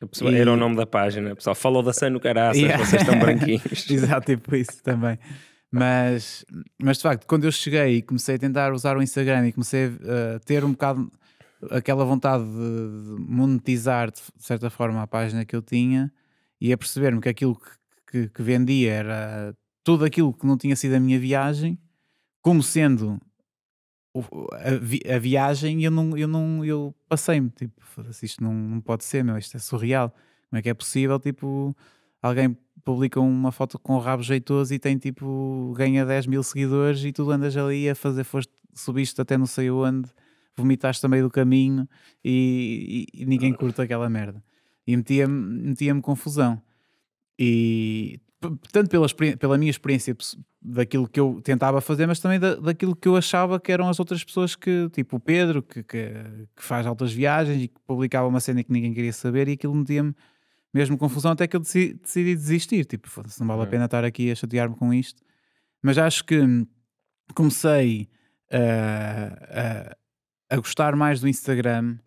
pessoa, e... Era o nome da página, pessoal. Falou da Sun no caraças, yeah. vocês estão branquinhos. Exato, tipo isso também. Mas, mas de facto, quando eu cheguei e comecei a tentar usar o Instagram e comecei a eh, ter um bocado aquela vontade de monetizar de certa forma a página que eu tinha e a perceber-me que aquilo que, que, que vendia era tudo aquilo que não tinha sido a minha viagem, como sendo a, vi, a viagem eu não, eu não, eu passei-me, tipo, isto não, não pode ser, meu, isto é surreal. Como é que é possível, tipo, alguém publica uma foto com o rabo jeitoso e tem tipo, ganha 10 mil seguidores e tu andas ali a fazer, foste, subiste até não sei onde, vomitaste também do caminho e, e, e ninguém curta aquela merda. E metia-me metia confusão. E tanto pela, pela minha experiência daquilo que eu tentava fazer, mas também da, daquilo que eu achava que eram as outras pessoas que, tipo o Pedro, que, que, que faz altas viagens e que publicava uma cena que ninguém queria saber, e aquilo metia-me mesmo confusão até que eu decidi, decidi desistir. Tipo, não vale é. a pena estar aqui a chatear-me com isto. Mas acho que comecei a, ah, a, a gostar mais do Instagram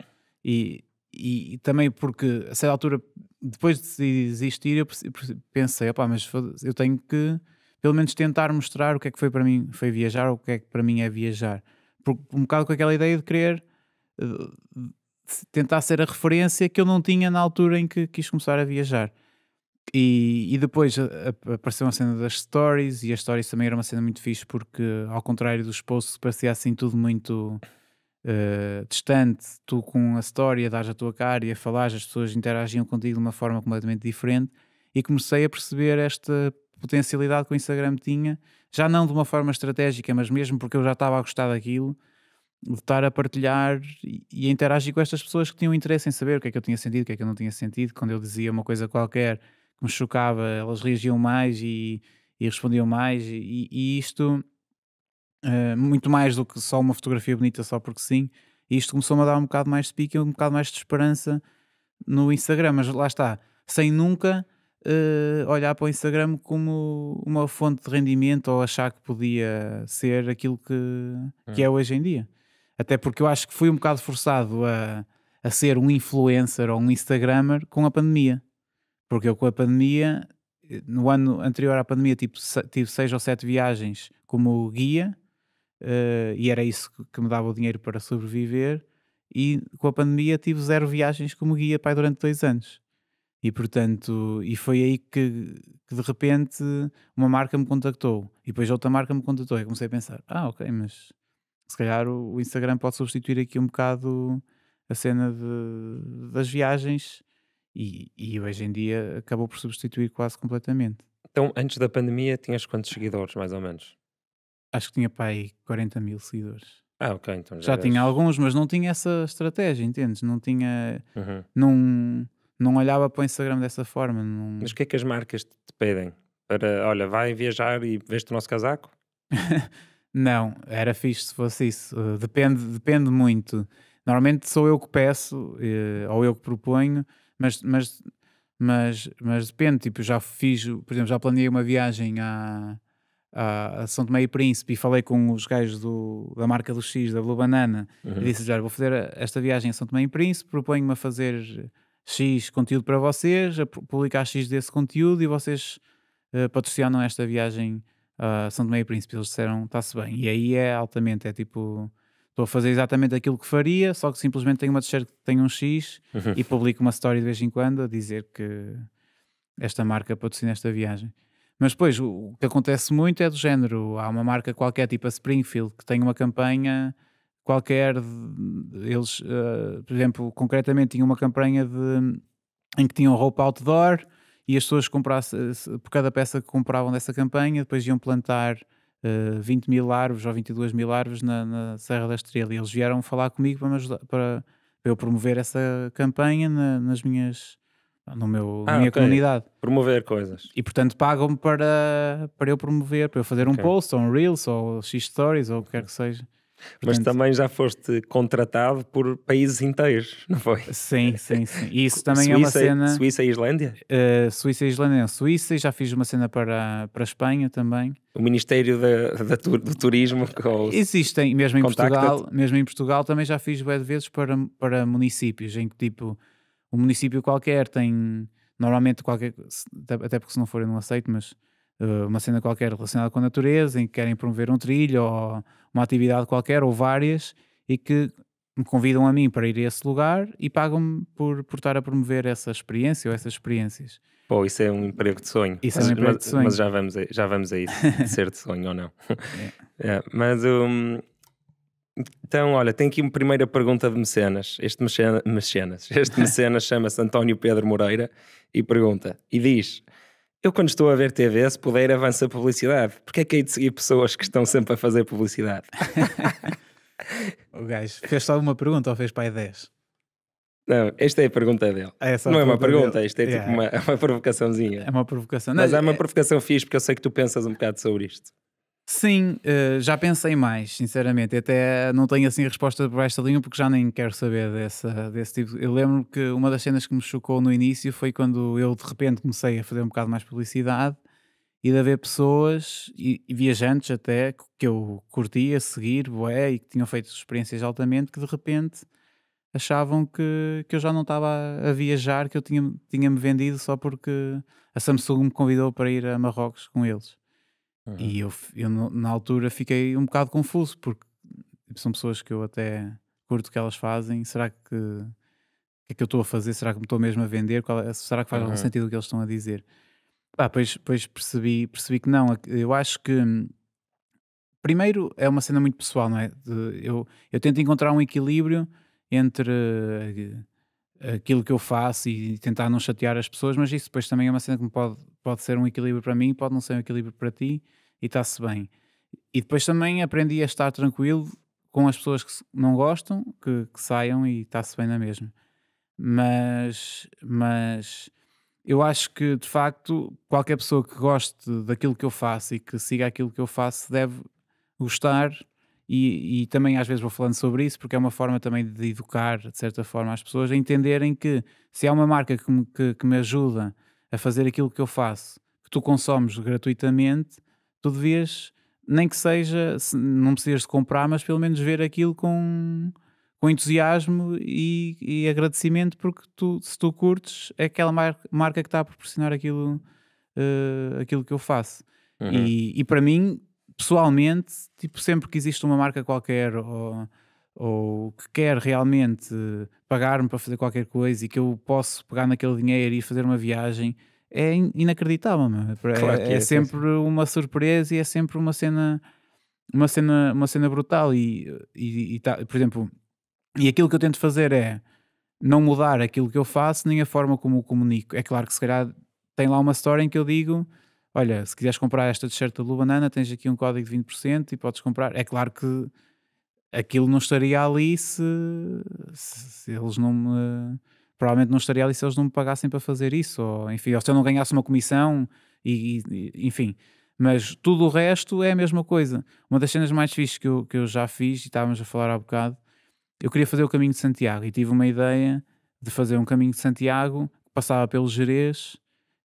e, e também porque a certa altura depois de desistir, eu pensei, opa mas eu tenho que pelo menos tentar mostrar o que é que foi para mim, foi viajar, ou o que é que para mim é viajar. Por, um bocado com aquela ideia de querer de eh, tentar ser a referência que eu não tinha na altura em que quis começar a viajar. E, e depois eh, apareceu uma cena das stories, e as stories também era uma cena muito fixe, porque ao contrário dos posts parecia assim tudo muito eh, distante, tu com a história, dás a tua cara e a falar, as pessoas interagiam contigo de uma forma completamente diferente e comecei a perceber esta potencialidade que o Instagram tinha, já não de uma forma estratégica, mas mesmo porque eu já estava a gostar daquilo, de estar a partilhar e a interagir com estas pessoas que tinham interesse em saber o que é que eu tinha sentido, o que é que eu não tinha sentido. Quando eu dizia uma coisa qualquer que me chocava, elas reagiam mais e, e respondiam mais, e, e isto eh, muito mais do que só uma fotografia bonita só porque sim. E isto começou-me a dar um bocado mais de pique e um bocado mais de esperança no Instagram, mas lá está, sem nunca uh, olhar para o Instagram como uma fonte de rendimento ou achar que podia ser aquilo que, é. que hum. é hoje em dia. Até porque eu acho que fui um bocado forçado a, a ser um influencer ou um Instagrammer com a pandemia. Porque eu com a pandemia, eh, no ano anterior à pandemia, tipo, tive seis ou sete viagens como guia uh, e era isso que me dava o dinheiro para sobreviver. E com a pandemia tive zero viagens como guia pai durante dois anos. E portanto, e foi aí que, que, de repente uma marca me contactou e depois outra marca me contactou. E comecei a pensar: ah, ok, mas se calhar o, o Instagram pode substituir aqui um bocado a cena de, das viagens. E, e, hoje em dia acabou por substituir quase completamente. Então, antes da pandemia, tinhas quantos seguidores, mais ou menos? acho que tinha para aí 40 mil seguidores. Ah, ok, então já, já tinha alguns, mas não tinha essa estratégia, entendes? Não tinha. Uhum. Não, não olhava para o Instagram dessa forma. Não... Mas o que é que as marcas te pedem? Para, olha, vai viajar e veste o nosso casaco? não, era fixe se fosse isso. Eh, depende, depende muito. Normalmente sou eu que peço eh, ou eu que proponho, mas, mas, mas, mas depende. Tipo, já fiz, por exemplo, já planeei uma viagem a. À a ah, São Tomé e Príncipe e falei com os gajos do, da marca do X, da Blue Banana, uhum. e disse já vou fazer esta viagem a São Tomé e Príncipe, proponho-me a fazer X conteúdo para vocês, a publicar X desse conteúdo e vocês uh, patrocinam esta viagem a uh, São Tomé e Príncipe. Eles disseram: está-se bem. E aí é altamente, é tipo. Estou a fazer exatamente aquilo que faria, só que simplesmente tenho uma t-shirt que tem um X uhum. e publico uma story de vez em quando a dizer que esta marca patrocina esta viagem. Mas depois o que acontece muito é do género. Há uma marca qualquer, tipo a Springfield, que tem uma campanha qualquer. Eles, uh, por exemplo, concretamente tinham uma campanha de, em que tinham roupa outdoor e as pessoas comprassem, por cada peça que compravam dessa campanha, depois iam plantar uh, eh, 20 mil árvores ou 22 mil árvores na, na, Serra da Estrela. E eles vieram falar comigo para me ajudar, para, para eu promover essa campanha na, nas minhas no meu, ah, na minha okay. comunidade. Promover coisas. E portanto pagam-me para, para eu promover, para eu fazer um okay. post ou um Reels ou X Stories ou o que quer que seja. Portanto, Mas também já foste contratado por países inteiros, não foi? Sim, sim, sim. E isso também Suíça, é uma cena. Suíça e Islândia? Uh, Suíça e Islândia, Suíça, e já fiz uma cena para, para a Espanha também. O Ministério da, da do Turismo. Existem, mesmo em Portugal, mesmo em Portugal também já fiz várias vezes para, para municípios em que tipo um município qualquer tem, normalmente qualquer, até porque se não for eu não aceito, mas uh, uma cena qualquer relacionada com a natureza, em que querem promover um trilho ou uma atividade qualquer ou várias e que me convidam a mim para ir a esse lugar e pagam-me por, por estar a promover essa experiência ou essas experiências. Pô, isso é um emprego de sonho. Isso mas, é um emprego mas, de sonho. Mas já vamos a, já vamos a isso, ser de sonho ou não. É. É, mas um, então, olha, tem aqui uma primeira pergunta de mecenas. Este mecenas, mecenas, este mecenas chama-se António Pedro Moreira e pergunta, e diz... Eu, quando estou a ver TV, se puder, avança a publicidade. Porquê é que hei de seguir pessoas que estão sempre a fazer publicidade? o gajo fez só uma pergunta ou fez pai 10? Não, esta é a pergunta dele. Ah, é não é uma pergunta, isto é tipo yeah. tipo uma, uma provocaçãozinha. É uma provocação. Mas não, é uma provocação fixe porque eu sei que tu pensas um bocado sobre isto. Sim, eh, já pensei mais, sinceramente. Até não tenho assim resposta para esta linha porque já nem quero saber dessa, desse tipo. Eu lembro que uma das cenas que me chocou no início foi quando eu de repente comecei a fazer um bocado mais publicidade e de haver pessoas e, viajantes até que eu curtia seguir, boé, e que tinham feito experiências altamente que de repente achavam que, que eu já não estava a viajar, que eu tinha-me tinha vendido só porque a Samsung me convidou para ir a Marrocos com eles. Uhum. E eu, eu, na altura fiquei um bocado confuso, porque tipo, são pessoas que eu até curto o que elas fazem. Será que o que é que eu estou a fazer? Será que me estou mesmo a vender? Qual, é, será que faz algum uhum. sentido o que eles estão a dizer? Ah, pois, pois percebi, percebi que não. Eu acho que primeiro é uma cena muito pessoal, não é? Eu, eu tento encontrar um equilíbrio entre eh, aquilo que eu faço e tentar não chatear as pessoas, mas isso depois também é uma cena que pode, pode ser um equilíbrio para mim, pode não ser um equilíbrio para ti e está-se bem. E depois também aprendi a estar tranquilo com as pessoas que não gostam, que, que saiam e está-se bem na mesma. Mas, mas eu acho que, de facto, qualquer pessoa que goste daquilo que eu faço e que siga aquilo que eu faço deve gostar e, e, também às vezes vou falando sobre isso porque é uma forma também de educar de certa forma as pessoas a entenderem que se há uma marca que me, que, que me ajuda a fazer aquilo que eu faço que tu consomes gratuitamente tu devias, nem que seja, não precisas de comprar, mas pelo menos ver aquilo com, com entusiasmo e, e agradecimento, porque tu, se tu curtes, é aquela mar, marca que está a proporcionar aquilo, uh, aquilo que eu faço. Uhum. E, e para mim, pessoalmente, tipo, sempre que existe uma marca qualquer ou, ou que quer realmente pagar-me para fazer qualquer coisa e que eu posso pegar naquele dinheiro e fazer uma viagem é inacreditável. Claro é, é, é, sempre uma surpresa e é sempre uma cena, uma cena, uma cena brutal. E, e, e tá, por exemplo, e aquilo que eu tento fazer é não mudar aquilo que eu faço nem a forma como o comunico. É claro que se calhar tem lá uma história em que eu digo: olha, se quiseres comprar esta t-shirt da Banana, tens aqui um código de 20% e podes comprar. É claro que aquilo não estaria ali se, se eles não me provavelmente não estaria ali se eles não me pagassem para fazer isso, ou enfim, ou se eu não ganhasse uma comissão, e, e enfim. Mas tudo o resto é a mesma coisa. Uma das cenas mais fixas que eu, que eu já fiz, e estávamos a falar há bocado, eu queria fazer o caminho de Santiago e tive uma ideia de fazer um caminho de Santiago que passava pelo Jerez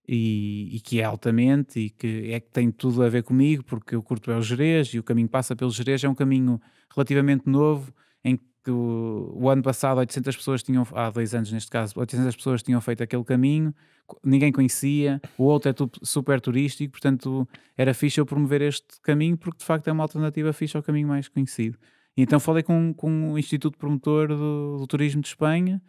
e, e que é altamente e que é que tem tudo a ver comigo, porque eu curto é o Jerez e o caminho passa pelo Jerez, é um caminho relativamente novo que o, o, ano passado 800 pessoas tinham, há dois anos neste caso, 800 pessoas tinham feito aquele caminho, ninguém conhecia, o outro é tu, super turístico, portanto era fixe eu promover este caminho porque de facto é uma alternativa fixe ao caminho mais conhecido. E então falei com, com o Instituto Promotor do, do Turismo de Espanha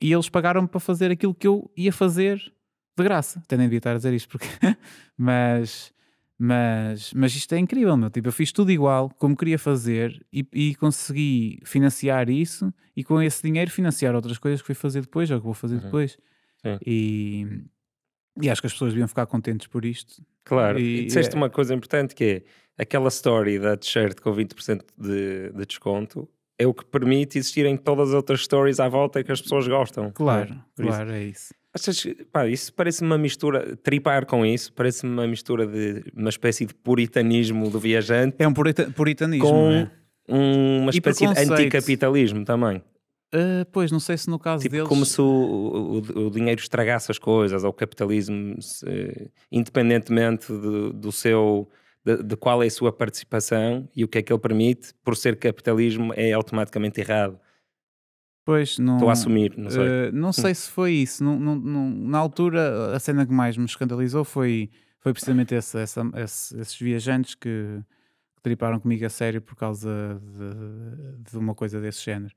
e eles pagaram-me para fazer aquilo que eu ia fazer de graça. Até nem devia estar a dizer isto, porque... mas mas, mas isto é incrível, meu. Tipo, eu fiz tudo igual, como queria fazer, e, e consegui financiar isso e com esse dinheiro financiar outras coisas que fui fazer depois, ou que vou fazer uhum. depois. E, e acho que as pessoas deviam ficar contentes por isto. Claro, e, e disseste é... uma coisa importante que é aquela story da t-shirt com 20% de, de desconto é o que permite existirem todas as outras stories à volta que as pessoas gostam. É? Claro, é? claro, isso. é isso. Achas, pá, isso parece-me uma mistura, tripar com isso, parece-me uma mistura de uma espécie de puritanismo do viajante. É um purita, puritanismo. Com é? uma espécie de anticapitalismo também. Uh, pois, não sei se no caso tipo, deles... Como se o, o, o, dinheiro estragasse as coisas, ou o capitalismo, se, independentemente de, do seu... De, de, qual é a sua participação e o que é que ele permite, por ser capitalismo, é automaticamente errado. Pois, não. Estou a assumir, não sei. Uh, não hum. sei se foi isso. Não, não, não, na altura, a cena que mais me escandalizou foi, foi precisamente essa, essa, esse, esses viajantes que, triparam comigo a sério por causa de, de uma coisa desse género.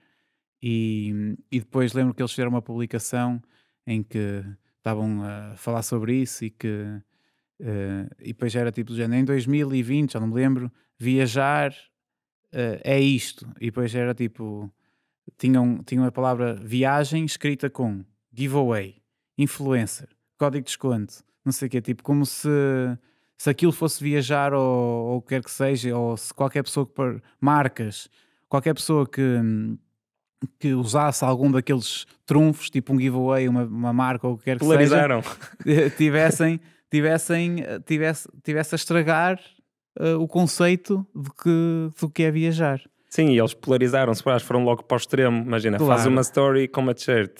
E, e depois lembro que eles fizeram uma publicação em que estavam a falar sobre isso e que. Uh, e depois era tipo, do género em 2020, já não me lembro, viajar uh, é isto. E depois era tipo tinham, tinham a palavra viagem escrita com giveaway, influencer, código de desconto, não sei o quê, tipo como se, se aquilo fosse viajar ou, ou quer que seja, ou se qualquer pessoa que marcas, qualquer pessoa que, que usasse algum daqueles trunfos, tipo um giveaway, uma, uma marca ou o que quer que seja, eh, tivessem, tivessem, eh, tivesse, tivesse a estragar uh, o conceito do que, do que é viajar. Sim, e eles polarizaram-se, foram logo para o extremo. Imagina, claro. faz uma story com uma t-shirt.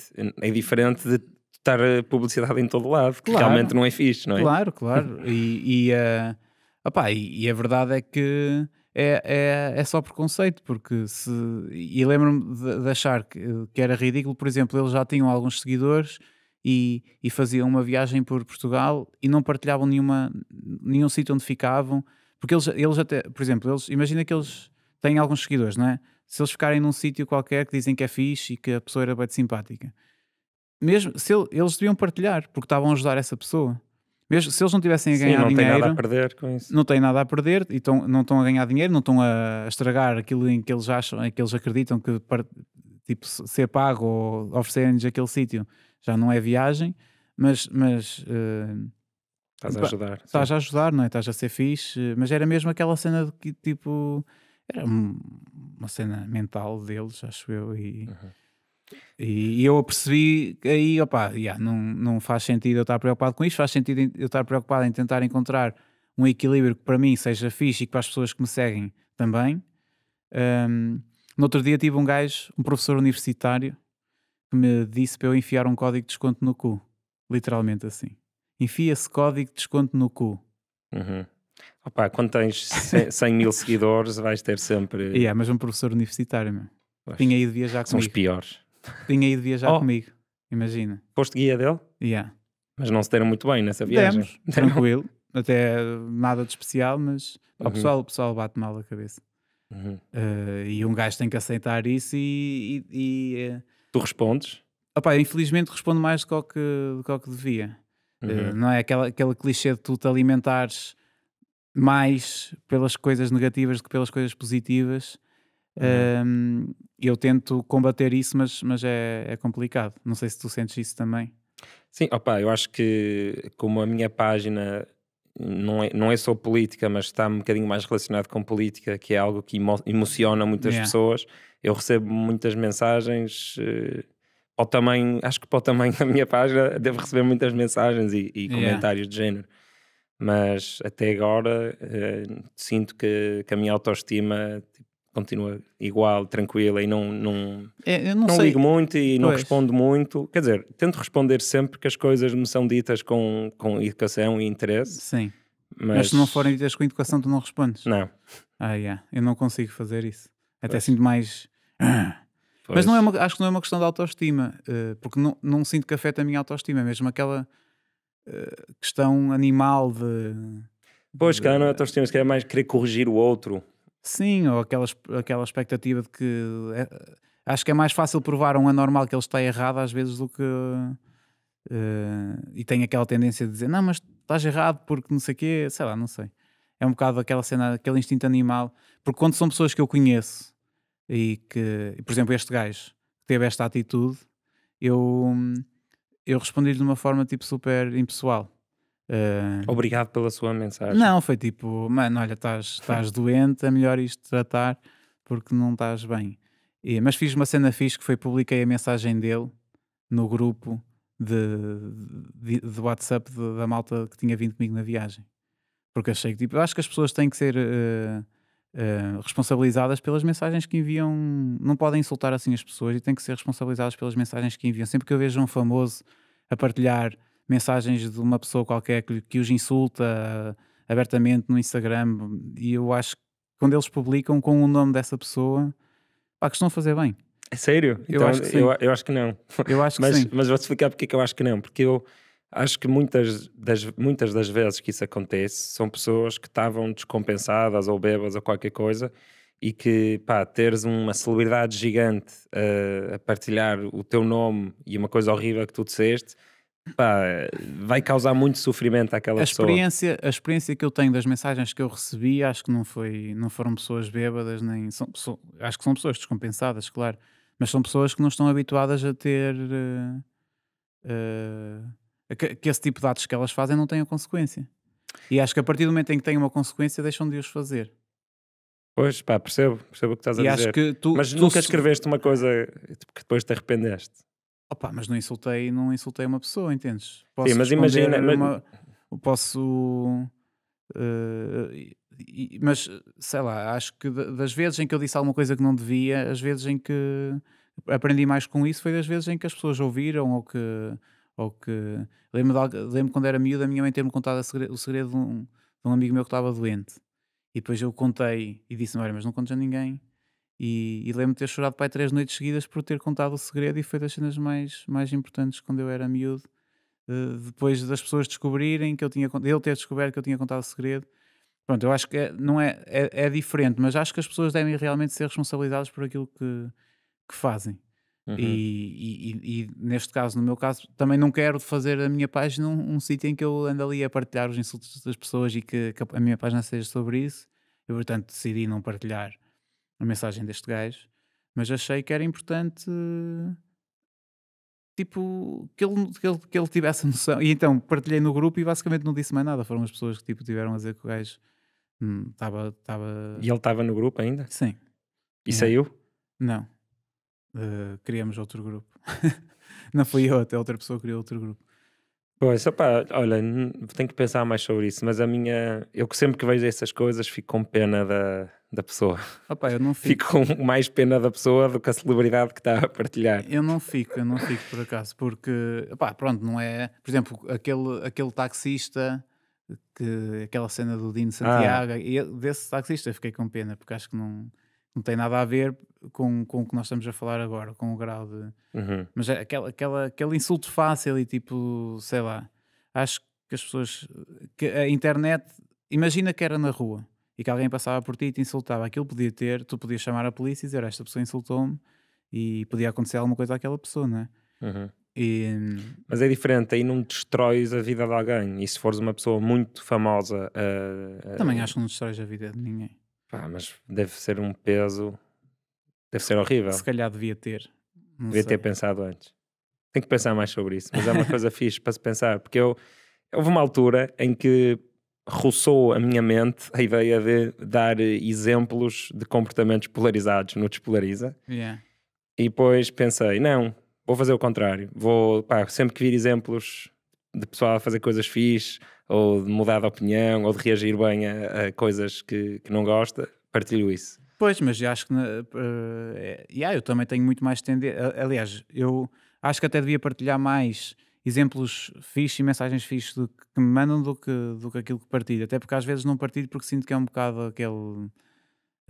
É diferente de estar eh, publicidade em todo lado, que claro. realmente não é fixe, não é? Claro, claro. e, e, uh, opá, e, e a verdade é que é, é, é só preconceito, porque se. E lembro-me de, de, achar que, que, era ridículo, por exemplo, eles já tinham alguns seguidores e, e faziam uma viagem por Portugal e não partilhavam nenhuma, nenhum sítio onde ficavam, porque eles, eles até, por exemplo, eles imagina que eles têm alguns seguidores, não é? Se eles ficarem num sítio qualquer que dizem que é fixe e que a pessoa era bem simpática, mesmo se ele, eles deviam partilhar, porque estavam a ajudar essa pessoa. Mesmo se eles não tivessem a ganhar Sim, não dinheiro, tem nada a perder com isso. não têm nada a perder e tão, não estão a ganhar dinheiro, não estão a estragar aquilo em que eles acham, em que eles acreditam que tipo, ser pago ou oferecerem-lhes aquele sítio já não é viagem, mas, mas uh, estás a ajudar, estás a ajudar, não é? Estás a ser fixe, mas era mesmo aquela cena de que tipo era uma cena mental deles, acho eu, e, uhum. e, e eu apercebi aí, opa yeah, não, não faz sentido eu estar preocupado com isto, faz sentido eu estar preocupado em tentar encontrar um equilíbrio que para mim seja fixe e que para as pessoas que me seguem também. Um, no outro dia tive um gajo, um professor universitário, que me disse para eu enfiar um código de desconto no cu. Literalmente assim. Enfia se código de desconto no cu. Uhum. Opa, quando tens 100 mil seguidores, vais ter sempre. Yeah, mas um professor universitário, meu. Tinha ido viajar comigo. São os piores. Tinha ido viajar oh. comigo, imagina. Foste guia dele? Yeah. Mas não se deram muito bem nessa viagem. Demos, tranquilo. Até nada de especial, mas uhum. o, pessoal, o pessoal bate mal a cabeça. Uhum. Uh, e um gajo tem que aceitar isso e. e, e uh... Tu respondes? Opa, infelizmente respondo mais do que, do que devia. Uhum. Uh, não é aquele aquela clichê de tu te alimentares mais pelas coisas negativas do que pelas coisas positivas. Uhum. Um, eu tento combater isso, mas, mas é, é, complicado. Não sei se tu sentes isso também. Sim, opa, eu acho que como a minha página não é, não é só política, mas está um bocadinho mais relacionado com política, que é algo que emo emociona muitas yeah. pessoas. Eu recebo muitas mensagens. Uh, ao acho que para o tamanho da minha página, devo receber muitas mensagens e, e yeah. comentários de género mas até agora uh, sinto que, que, a minha autoestima tipo, continua igual, tranquila e não, não, é, não, não ligo muito e pois. não respondo muito. Quer dizer, tento responder sempre que as coisas me são ditas com, com educação e interesse. Sim. Mas... mas se não forem ditas com educação, tu não respondes? Não. Ah, yeah. eu não consigo fazer isso. Até pois. sinto mais. Pois. Mas não é uma, acho que não é uma questão de autoestima, eh, porque não, não sinto que afeta a minha autoestima, é mesmo aquela questão animal de. Pois, cara, não é tão se calhar é mais querer corrigir o outro. Sim, ou aquela, aquela expectativa de que. É, acho que é mais fácil provar a um anormal que ele está errado às vezes do que. Uh, e tem aquela tendência de dizer não, mas estás errado porque não sei o quê, sei lá, não sei. É um bocado aquela cena, aquele instinto animal. Porque quando são pessoas que eu conheço e que, por exemplo, este gajo que teve esta atitude, eu hum, eu respondi-lhe de uma forma tipo super impessoal. Uh... Obrigado pela sua mensagem. Não, foi tipo, mano, olha, estás doente, é melhor isto tratar porque não estás bem. E, mas fiz uma cena fixe que foi publiquei a mensagem dele no grupo de, de, de WhatsApp de, da malta que tinha vindo comigo na viagem. Porque achei que, tipo, acho que as pessoas têm que ser uh, eh, responsabilizadas pelas mensagens que enviam. Não podem insultar assim as pessoas e têm que ser responsabilizadas pelas mensagens que enviam. Sempre que eu vejo um famoso a partilhar mensagens de uma pessoa qualquer que, que os insulta eh, abertamente no Instagram, e eu acho que quando eles publicam com o nome dessa pessoa, pá, que estão a fazer bem. É sério? Eu, então, acho, que eu, eu, acho que não. Eu acho que mas, sim. Mas vou explicar porque é que eu acho que não. Porque eu, Acho que muitas das, muitas das vezes que isso acontece são pessoas que estavam descompensadas ou bebas ou qualquer coisa e que, pá, teres uma celebridade gigante eh, a partilhar o teu nome e uma coisa horrível que tu disseste, pá, vai causar muito sofrimento àquela a pessoa. Experiência, a experiência que eu tenho das mensagens que eu recebi, acho que não, foi, não foram pessoas bêbadas, nem são, são acho que são pessoas descompensadas, claro, mas são pessoas que não estão habituadas a ter... Uh, uh, que, que esse tipo de atos que elas fazem não tenha consequência. E acho que a partir do momento em que têm uma consequência, deixam de os fazer. Pois, pá, percebo, percebo o que estás e a dizer. Tu, mas tu nunca escreveste uma coisa tipo, que depois te arrependeste. Opa, mas não insultei, não insultei uma pessoa, entendes? Posso Sim, mas imagina. Uma, mas... Posso. Uh, mas sei lá, acho que das vezes em que eu disse alguma coisa que não devia, as vezes em que aprendi mais com isso foi das vezes em que as pessoas ouviram ou que ou que. Lembro, de, lembro quando era miúdo a minha mãe ter-me contado segredo, o segredo de um, de um, amigo meu que estava doente. E depois eu contei e disse: Olha, mas não contes a ninguém. E, e lembro de ter chorado pai três noites seguidas por ter contado o segredo e foi das cenas mais, mais importantes quando eu era miúdo. Uh, depois das pessoas descobrirem que eu tinha. ele ter descoberto que eu tinha contado o segredo. Pronto, eu acho que é, não é, é, é, diferente, mas acho que as pessoas devem realmente ser responsabilizadas por aquilo que, que fazem. Uhum. E, e, e, neste caso, no meu caso, também não quero fazer a minha página um, um sítio em que eu ando ali a partilhar os insultos das pessoas e que, que a minha página seja sobre isso. Eu, portanto, decidi não partilhar a mensagem deste gajo, mas achei que era importante tipo, que ele, que ele, que ele tivesse noção. E então partilhei no grupo e basicamente não disse mais nada. Foram as pessoas que tipo, tiveram a dizer que o gajo estava. Hum, tava, tava... E ele estava no grupo ainda? Sim. E é. saiu? Não uh, criamos outro grupo. não fui eu, até outra pessoa criou outro grupo. Pois, opá, olha, tenho que pensar mais sobre isso, mas a minha. Eu sempre que vejo essas coisas fico com pena da, da pessoa. Opa, eu não fico. fico com mais pena da pessoa do que a celebridade que está a partilhar. Eu não fico, eu não fico por acaso, porque, opá, pronto, não é. Por exemplo, aquele, aquele taxista, que, aquela cena do Dino Santiago, ah. e desse taxista fiquei com pena, porque acho que não não tem nada a ver com, com o que nós estamos a falar agora, com o grau de. Uhum. Mas é aquela, aquela, aquele insulto fácil e tipo, sei lá, acho que as pessoas. que a internet. Imagina que era na rua e que alguém passava por ti e te insultava. Aquilo podia ter, tu podias chamar a polícia e dizer esta pessoa insultou-me e podia acontecer alguma coisa àquela pessoa, não é? Uhum. E... Mas é diferente, aí não destróis a vida de alguém. E se fores uma pessoa muito famosa. Uh, uh... Também acho que não destróis a vida de ninguém. Pá, mas deve ser um peso. Deve ser horrível. Se calhar devia ter. Não devia sei. ter pensado antes. Tenho que pensar mais sobre isso, mas é uma coisa fixe para se pensar, porque eu. Houve uma altura em que roçou a minha mente a ideia de dar exemplos de comportamentos polarizados no Despolariza. Yeah. E depois pensei, não, vou fazer o contrário. Vou, pá, sempre que vir exemplos de pessoal a fazer coisas fixe, ou de mudar de opinião, ou de reagir bem a, a coisas que, que não gosta, partilho isso. Pois, mas eu acho que. Uh, yeah, eu também tenho muito mais tendência. Aliás, eu acho que até devia partilhar mais exemplos fixos e mensagens fixas que, que me mandam do que, do que aquilo que partilho. Até porque às vezes não partilho porque sinto que é um bocado aquele.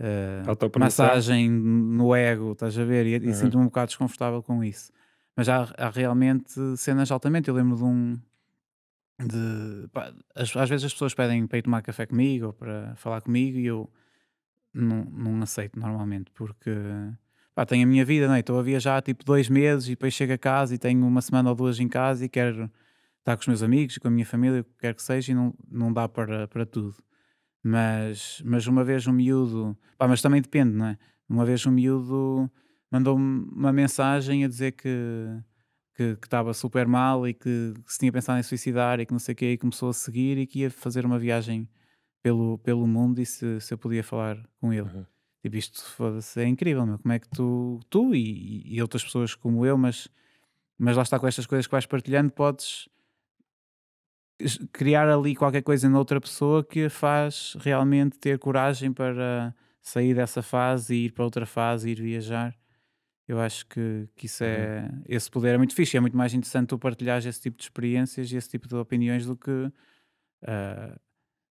Uh, massagem no ego, estás a ver? E, uhum. e sinto-me um bocado desconfortável com isso. Mas há, há realmente cenas altamente. Eu lembro de um, de pá, às, às, vezes as pessoas pedem para ir tomar café comigo ou para falar comigo e eu não, não aceito normalmente porque pá, tenho a minha vida, não é? Estou a viajar tipo dois meses e depois chego a casa e tenho uma semana ou duas em casa e quero estar com os meus amigos, com a minha família, o que quer que seja, e não, não dá para, para tudo. Mas, mas uma vez um miúdo, pá, mas também depende, não é? Uma vez um miúdo mandou-me uma mensagem a dizer que que estava super mal e que, se tinha pensado em suicidar e que não sei o quê, e começou a seguir e que ia fazer uma viagem pelo, pelo mundo e se, se eu podia falar com ele. Uhum. Tipo, isto é incrível, meu. como é que tu, tu e, e, outras pessoas como eu, mas, mas lá está com estas coisas que vais partilhando, podes criar ali qualquer coisa noutra pessoa que faz realmente ter coragem para sair dessa fase e ir para outra fase, ir viajar. Eu acho que, que isso é, uhum. esse poder é muito fixe. É muito mais interessante tu partilhares esse tipo de experiências e esse tipo de opiniões do que. Uh, ah,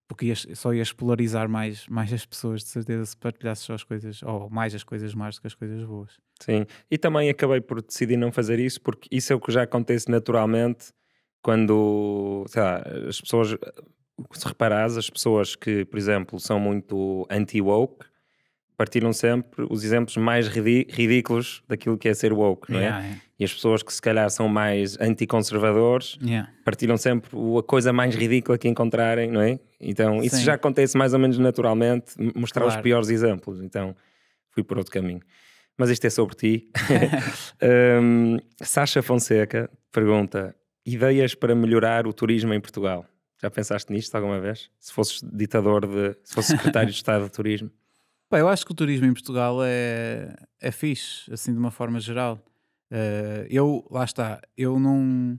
porque ias, só ias polarizar mais, mais as pessoas, de certeza, se partilhasses só as coisas, ou mais as coisas más do que as coisas boas. Sim, e também acabei por decidir não fazer isso, porque isso é o que já acontece naturalmente quando, sei lá, as pessoas, se reparares, as pessoas que, por exemplo, são muito anti-woke, partilham sempre os exemplos mais ridículos daquilo que é ser woke, não é? Yeah, yeah. E as pessoas que se calhar são mais anticonservadores yeah. partilham sempre a coisa mais ridícula que encontrarem, não é? Então isso Sim. já acontece mais ou menos naturalmente, mostrar claro. os piores exemplos. Então fui por outro caminho. Mas isto é sobre ti. um, Sasha Fonseca pergunta: ideias para melhorar o turismo em Portugal? Já pensaste nisto alguma vez? Se fosses ditador de. se fosses secretário de Estado de Turismo? bem eu acho que o turismo em Portugal é, é fixe, assim, de uma forma geral. Uh, eu, lá está, eu não,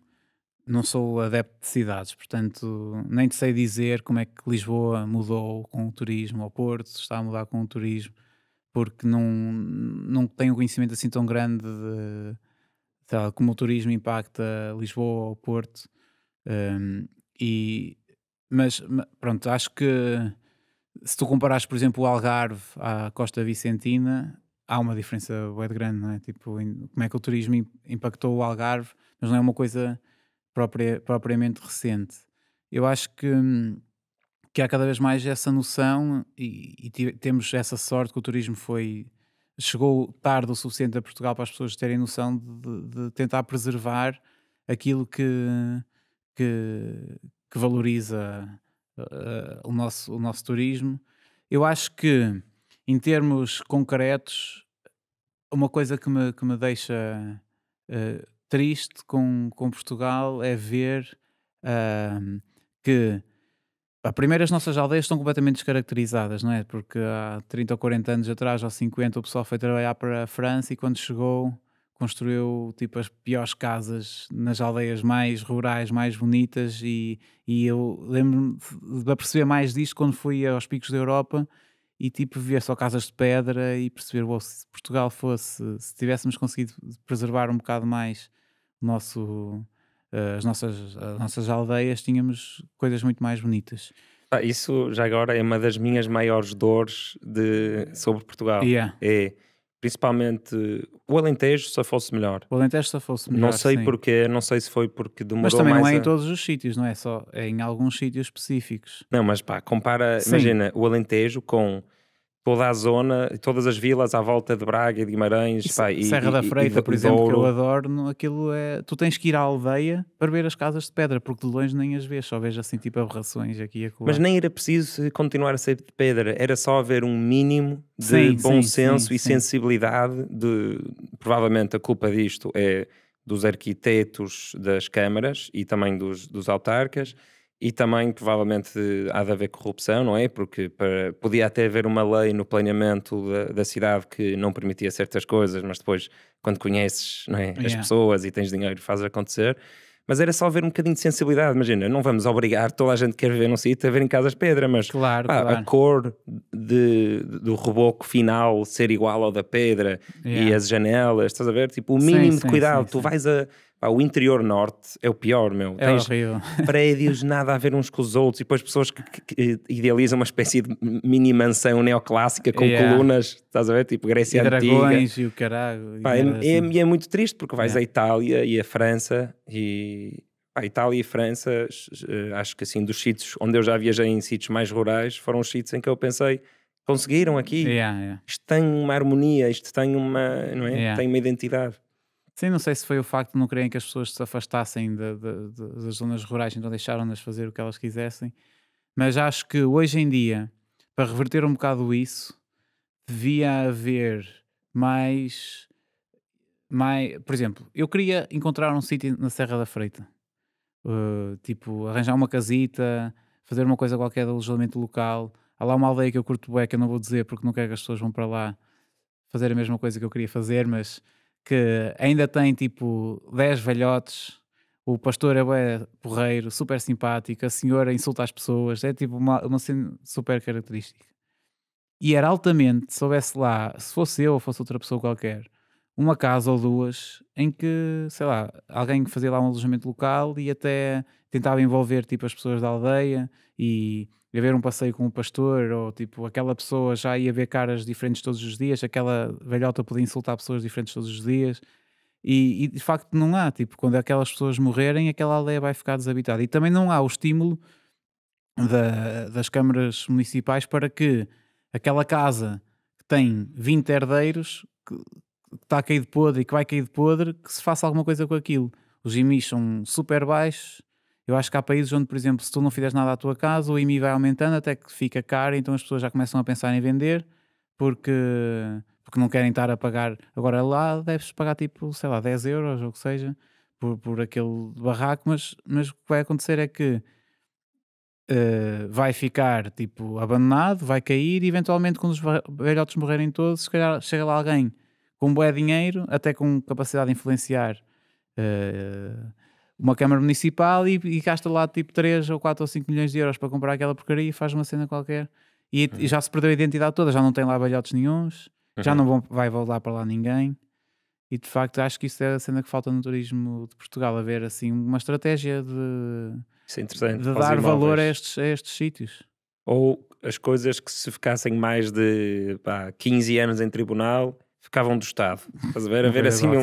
não sou adepto de cidades, portanto, nem te sei dizer como é que Lisboa mudou com o turismo, ou Porto está a mudar com o turismo, porque não, não tenho conhecimento assim tão grande de como o turismo impacta Lisboa ou Porto. Um, ehm, e, mas pronto, acho que se tu comparares, por exemplo, o Algarve à Costa Vicentina, há uma diferença muito grande, não é? Tipo, como é que o turismo impactou o Algarve, mas não é uma coisa própria, propriamente recente. Eu acho que, que há cada vez mais essa noção e, e temos essa sorte que o turismo foi chegou tarde o suficiente a Portugal para as pessoas terem noção de, de tentar preservar aquilo que, que, que valoriza uh, o, nosso, o nosso turismo. Eu acho que, em termos concretos, uma coisa que me, que me deixa uh, triste com, com Portugal é ver uh, que a primeira, as nossas aldeias estão completamente descaracterizadas, não é? Porque há 30 ou 40 anos atrás, ou 50, o pessoal foi trabalhar para a França e quando chegou construiu tipo as piores casas nas aldeias mais rurais, mais bonitas e, e eu lembro-me de perceber mais disto quando fui aos picos da Europa e tipo via só casas de pedra e perceber oh, se Portugal fosse, se tivéssemos conseguido preservar um bocado mais nosso, eh, as, nossas, as nossas aldeias, tínhamos coisas muito mais bonitas. Ah, isso já agora é uma das minhas maiores dores de, sobre Portugal. Yeah. É principalmente o Alentejo só fosse melhor. O Alentejo só fosse melhor. Não sei sim. porquê, não sei se foi porque demorou mais. Mas também mais não é a... em todos os sítios, não é só é em alguns sítios específicos. Não, mas pá, compara, sim. imagina o Alentejo com toda a zona, todas as vilas à volta de Braga e de Guimarães. E, pá, é e Serra e, da Freita, por exemplo, que eu adoro, aquilo é. Tu tens que ir à aldeia para ver as casas de pedra, porque de longe nem as vês, só vês assim tipo aberrações aqui e acolá. Mas nem era preciso continuar a ser de pedra, era só haver um mínimo de sim, bom sim, senso sim, e sensibilidade de. Provavelmente a culpa disto é dos arquitetos das câmaras e também dos, dos autarcas e também provavelmente há de haver corrupção, não é? Porque para, podia até haver uma lei no planeamento da, da, cidade que não permitia certas coisas, mas depois, quando conheces é? yeah. as pessoas e tens dinheiro, fazes acontecer. Mas era só haver um bocadinho de sensibilidade. Imagina, não vamos obrigar toda a gente que quer viver num sítio a ver em casas de pedra, mas claro, pá, claro. a cor de, do reboco final ser igual ao da pedra yeah. e as janelas, estás a ver? Tipo, o mínimo sim, de cuidado. Sim, sim, tu vais a Pá, o interior norte é o pior, meu. É Tens horrível. prédios nada a ver uns com os outros e depois pessoas que, que idealizam uma espécie de mini mansão neoclássica com yeah. colunas, estás a ver? Tipo Grécia e Antiga. dragões e o caralho. Pá, e, é, assim. é, é, muito triste porque vais yeah. à Itália e à França e... Pá, Itália e França, eh, acho que assim, dos sítios onde eu já viajei em sítios mais rurais, foram os sítios em que eu pensei, conseguiram aqui. Yeah, yeah. Isto tem uma harmonia, isto tem uma, não é? Yeah. Tem uma identidade. Sim, não sei se foi o facto de não quererem que as pessoas se afastassem de, de, de, das zonas rurais, então deixaram-nas fazer o que elas quisessem. Mas acho que hoje em dia, para reverter um bocado isso, devia haver mais. mais por exemplo, eu queria encontrar um sítio na Serra da Freita. Uh, tipo, arranjar uma casita, fazer uma coisa qualquer de alojamento local. Há lá uma aldeia que eu curto bem, que eu não vou dizer porque não quero que as pessoas vão para lá fazer a mesma coisa que eu queria fazer, mas que ainda tem tipo 10 velhotes, o pastor é bué porreiro, super simpático, a senhora insulta as pessoas, é tipo uma, uma cena super característica. E era altamente, se soubesse lá, se fosse eu ou fosse outra pessoa qualquer, uma casa ou duas em que, sei lá, alguém fazia lá um alojamento local e até tentava envolver tipo as pessoas da aldeia e ir ver um passeio com o pastor, ou tipo, aquela pessoa já ia ver caras diferentes todos os dias, aquela velhota podia insultar pessoas diferentes todos os dias. E, e, de facto não há, tipo, quando aquelas pessoas morrerem, aquela aldeia vai ficar desabitada. E também não há o estímulo da, das câmaras municipais para que aquela casa que tem 20 herdeiros, que, que está a cair de podre e que vai cair de podre, que se faça alguma coisa com aquilo. Os IMIs são super baixos, eu acho que há países onde, por exemplo, se tu não fizeres nada à tua casa, o IMI vai aumentando até que fica caro, então as pessoas já começam a pensar em vender porque, porque não querem estar a pagar. Agora lá deves pagar tipo, sei lá, 10 euros ou o que seja por, por aquele barraco, mas, mas o que vai acontecer é que Uh, vai ficar tipo abandonado, vai cair e eventualmente quando os velhotes morrerem todos, se calhar chega lá alguém com um dinheiro, até com capacidade de influenciar uh, uma Câmara Municipal e, e, gasta lá tipo 3 ou 4 ou 5 milhões de euros para comprar aquela porcaria e faz uma cena qualquer. E, uhum. e já se perdeu a identidade toda, já não tem lá balhotes nenhums, uhum. já não vão, vai voltar para lá ninguém. E de facto acho que isso é a cena que falta no turismo de Portugal, haver assim uma estratégia de, é de dar valor a estes, a estes sítios. Ou as coisas que se ficassem mais de pá, 15 anos em tribunal ficavam do Estado. Estás a ver? A ver assim um,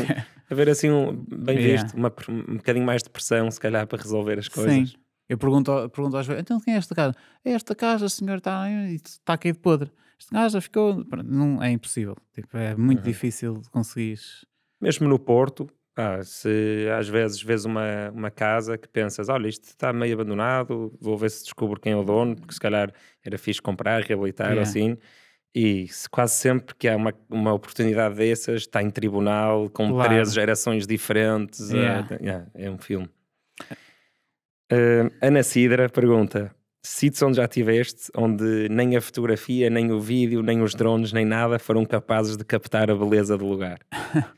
a ver assim um, bem yeah. visto, uma, um bocadinho mais de pressão, se calhar, para resolver as coisas. Sim. Eu pergunto, pergunto às vezes então quem é esta casa? É esta casa, senhor, está, está caído podre. Esta casa ficou... Não, é impossível. Tipo, é muito uhum. difícil conseguir... Mesmo no Porto, ah, se às vezes vês uma, uma casa que pensas, olha, isto está meio abandonado, vou ver se descubro quem é o dono, porque se calhar era fixe comprar, reabilitar yeah. assim e quase sempre que há uma, uma oportunidade dessas, está em tribunal, com claro. três gerações diferentes. Eh, yeah. É, yeah, é um filme. Uh, Ana Sidra pergunta: sítios onde já tiveste, onde nem a fotografia, nem o vídeo, nem os drones, nem nada foram capazes de captar a beleza do lugar?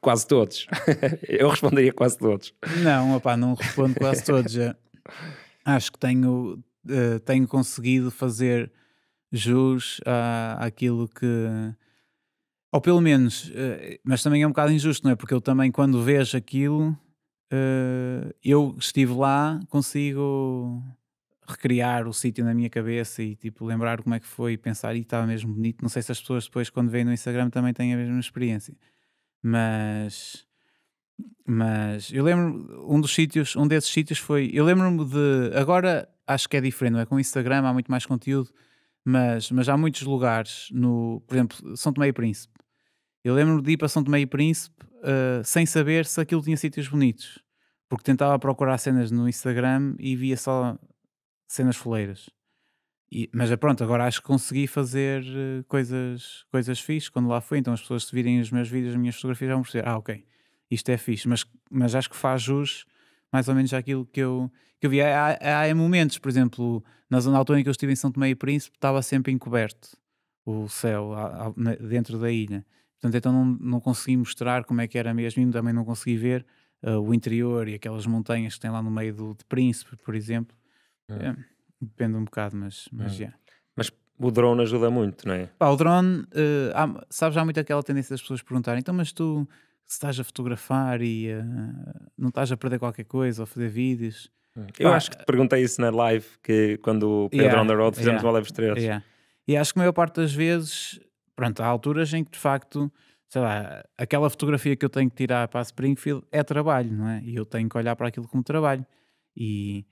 quase todos. Eu responderia quase todos. Não, opá, não respondo quase todos. Acho que tenho, uh, tenho conseguido fazer jus à, àquilo que. Ou pelo menos, eh, mas também é um bocado injusto, não é? Porque eu também, quando vejo aquilo, eh, eu estive lá, consigo recriar o sítio na minha cabeça e tipo lembrar como é que foi e pensar e estava mesmo bonito. Não sei se as pessoas depois quando veem no Instagram também têm a mesma experiência. Mas mas eu lembro um dos sítios, um desses sítios foi, eu lembro-me de agora acho que é diferente, não é com o Instagram há muito mais conteúdo, mas, mas há muitos lugares, no, por exemplo, São Tomé e Príncipe. Eu lembro-me de ir para São Tomé e Príncipe uh, sem saber se aquilo tinha sítios bonitos, porque tentava procurar cenas no Instagram e via só cenas foleiras. E, mas eh, pronto, agora acho que consegui fazer eh, coisas, coisas fixes quando lá fui. Então as pessoas, se virem os meus vídeos, as minhas fotografias, vão perceber: ah, ok, isto é fixe. Mas, mas acho que faz jus mais ou menos àquilo que eu que eu vi. Há, há momentos, por exemplo, na zona altura em que eu estive em São Tomé e Príncipe, estava sempre encoberto o céu a, a, dentro da ilha. Portanto, então não, não consegui mostrar como é que era mesmo e também não consegui ver uh, o interior e aquelas montanhas que tem lá no meio do, de Príncipe, por exemplo. É. É, depende um bocado, mas, mas é. Mas o drone ajuda muito, não é? Pá, o drone, uh, há, sabes, há muito aquela tendência das pessoas perguntarem, então, mas tu se estás a fotografar e uh, não estás a perder qualquer coisa ou a fazer vídeos. Eu ah, acho que te perguntei isso na live que quando o Pedro yeah, on the road fizemos yeah, uma Yeah. E acho que a maior parte das vezes, pronto, há alturas em que de facto, sei lá, aquela fotografia que eu tenho que tirar para a Springfield é trabalho, não é? E eu tenho que olhar para aquilo como trabalho. E,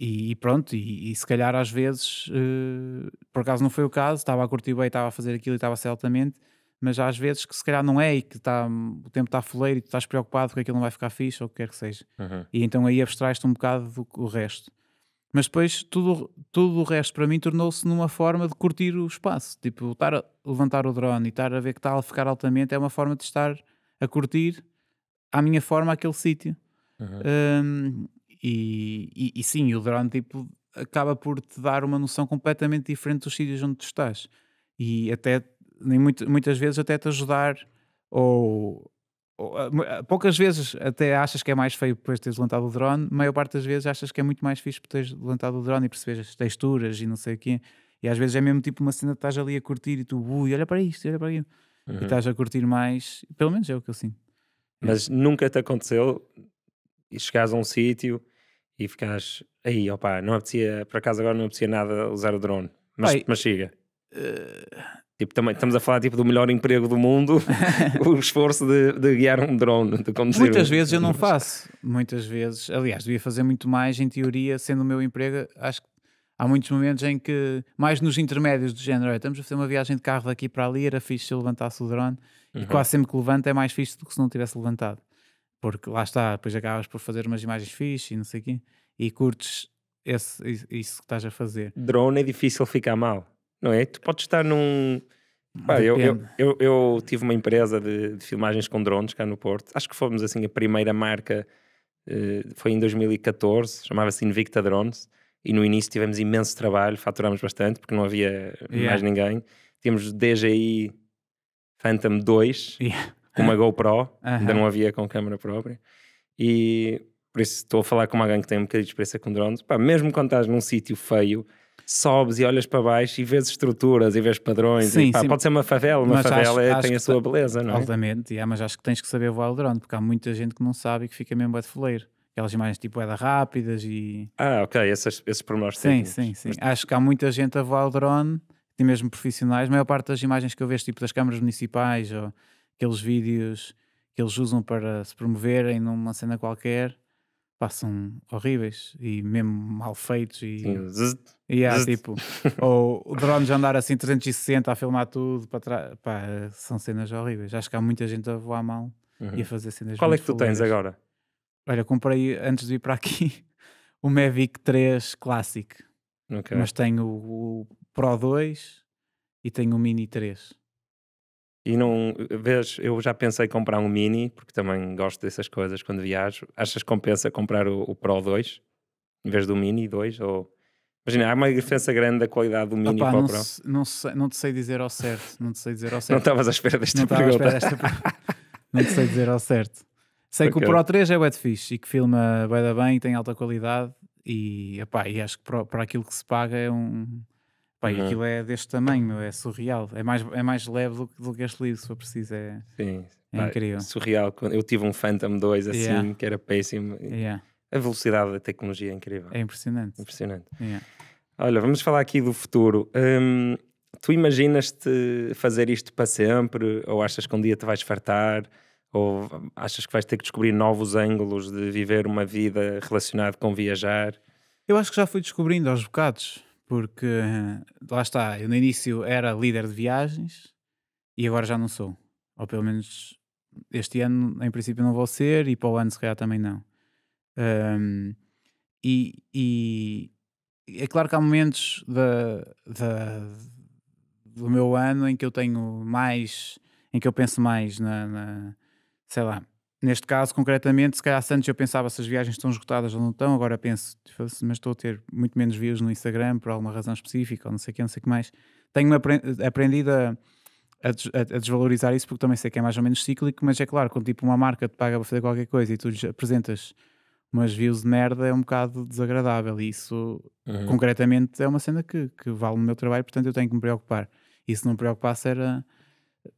e, pronto, e, e se calhar às vezes, uh, por acaso não foi o caso, estava a curtir bem, estava a fazer aquilo e estava certamente altamente mas às vezes que se calhar não é e que tá, o tempo está foleiro e tu estás preocupado porque aquilo não vai ficar fixe ou o que quer que seja. Uhum. E então aí abstraes-te um bocado do, resto. Mas depois tudo, tudo o resto para mim tornou-se numa forma de curtir o espaço. Tipo, estar a levantar o drone e estar a ver que está a ficar altamente é uma forma de estar a curtir à minha forma aquele sítio. Uhum. Um, e, e, e, sim, o drone tipo, acaba por te dar uma noção completamente diferente dos sítios onde tu estás. E até nem muito, muitas vezes até te ajudar, ou, ou ah, ah, poucas vezes até achas que é mais feio depois de teres levantado o drone, maior parte das vezes achas que é muito mais fixe por teres levantado o drone e percebes as texturas e não sei o quê. E às vezes é mesmo tipo uma cena que estás ali a curtir e tu, ui, olha para isto, olha para aquilo. Uhum. E estás a curtir mais, pelo menos é o que eu sinto. É mas nunca te aconteceu e chegares a um sítio e ficares aí, opá, não apetecia, por acaso agora não apetecia nada usar o drone, mas, Pai, mas chega. Uh, eh, Tipo, também estamos a falar tipo, do melhor emprego do mundo, o esforço de, de, guiar um drone, de conduzir Muitas um... vezes eu não faço, muitas vezes. Aliás, devia fazer muito mais, em teoria, sendo o meu emprego, acho que há muitos momentos em que, mais nos intermédios do género, estamos a fazer uma viagem de carro daqui para ali, era fixe se eu levantasse o drone, uhum. e quase sempre que levanta é mais fixe do que se não tivesse levantado. Porque lá está, depois acabas por fazer umas imagens fixe e não sei o quê, e curtes esse, isso que estás a fazer. Drone é difícil ficar mal não é? Tu podes estar num. Pá, eu, eu, eu, eu, tive uma empresa de, de, filmagens com drones cá no Porto. Acho que fomos assim a primeira marca, uh, foi em 2014, chamava-se Invicta Drones. E no início tivemos imenso trabalho, faturámos bastante porque não havia yeah. mais ninguém. Tínhamos DJI Phantom 2 yeah. com uma GoPro, uh -huh. ainda não havia com câmera própria. E por isso estou a falar com alguém que tem um bocadinho de experiência com drones. Pá, mesmo quando estás num sítio feio sobes e olhas para baixo e vês estruturas e vês padrões. Sim, e, pá, sim. Pode ser uma favela, uma mas favela acho, é, acho tem a sua beleza, não é? Altamente, yeah, mas acho que tens que saber voar o drone, porque há muita gente que não sabe e que fica mesmo a de foleiro aquelas imagens tipo era rápidas e. Ah, ok, esses, esses pormenores Sim, técnicos. sim, sim. Mas... Acho que há muita gente a voar o drone, e mesmo profissionais. A maior parte das imagens que eu vejo, tipo das câmaras municipais ou aqueles vídeos que eles usam para se promoverem numa cena qualquer, passam horríveis e mesmo mal feitos e, e há, tipo, ou o drone de andar assim 360 a filmar tudo para trás, pá, são cenas horríveis. Acho que há muita gente a voar mal uhum. e a uhum. fazer cenas Qual é que tu tens agora? Olha, comprei antes de ir para aqui o Mavic 3 Classic, okay. mas tenho o, o Pro 2 e tenho o Mini 3. E não, vês, eu já pensei em comprar um Mini, porque também gosto dessas coisas quando viajo. Achas que compensa comprar o, o Pro 2 em vez do Mini 2? Ou... Imagina, há uma diferença grande da qualidade do Mini Opa, para o Pro. Se, não, sei, não te sei dizer ao certo. Não te sei dizer ao certo. não estavas à espera desta não pergunta. À desta... não te sei dizer ao certo. Sei okay. que o Pro 3 é o fixe e que filma bem, bem tem alta qualidade e, epá, e acho que para, para aquilo que se paga é um Pá, uhum. aquilo é deste tamanho, é surreal. É mais, é mais leve do, do que este livro, se for preciso. É, Sim. é Pá, incrível. Surreal. Eu tive um Phantom 2 assim, yeah. que era péssimo. Yeah. A velocidade da tecnologia é incrível. É impressionante. Impressionante. Yeah. Olha, vamos falar aqui do futuro. Hum, tu imaginas-te fazer isto para sempre? Ou achas que um dia te vais fartar? Ou achas que vais ter que descobrir novos ângulos de viver uma vida relacionada com viajar? Eu acho que já fui descobrindo aos bocados. Porque lá está, eu no início era líder de viagens e agora já não sou. Ou pelo menos este ano, em princípio, não vou ser e para o ano, se calhar, também não. Um, e, e, é claro que há momentos da, da, do meu ano em que eu tenho mais, em que eu penso mais na, na sei lá, neste caso, concretamente, se calhar antes eu pensava se as viagens estão esgotadas ou não estão, agora penso, tipo, mas estou a ter muito menos views no Instagram por alguma razão específica, ou não sei o que, não sei o que mais. Tenho aprendido a, a, desvalorizar isso porque também sei que é mais ou menos cíclico, mas é claro, quando tipo uma marca te paga para fazer qualquer coisa e tu lhes apresentas umas views de merda é um bocado desagradável e isso uhum. concretamente é uma cena que, que vale o meu trabalho, portanto eu tenho que me preocupar. E se não me preocupasse era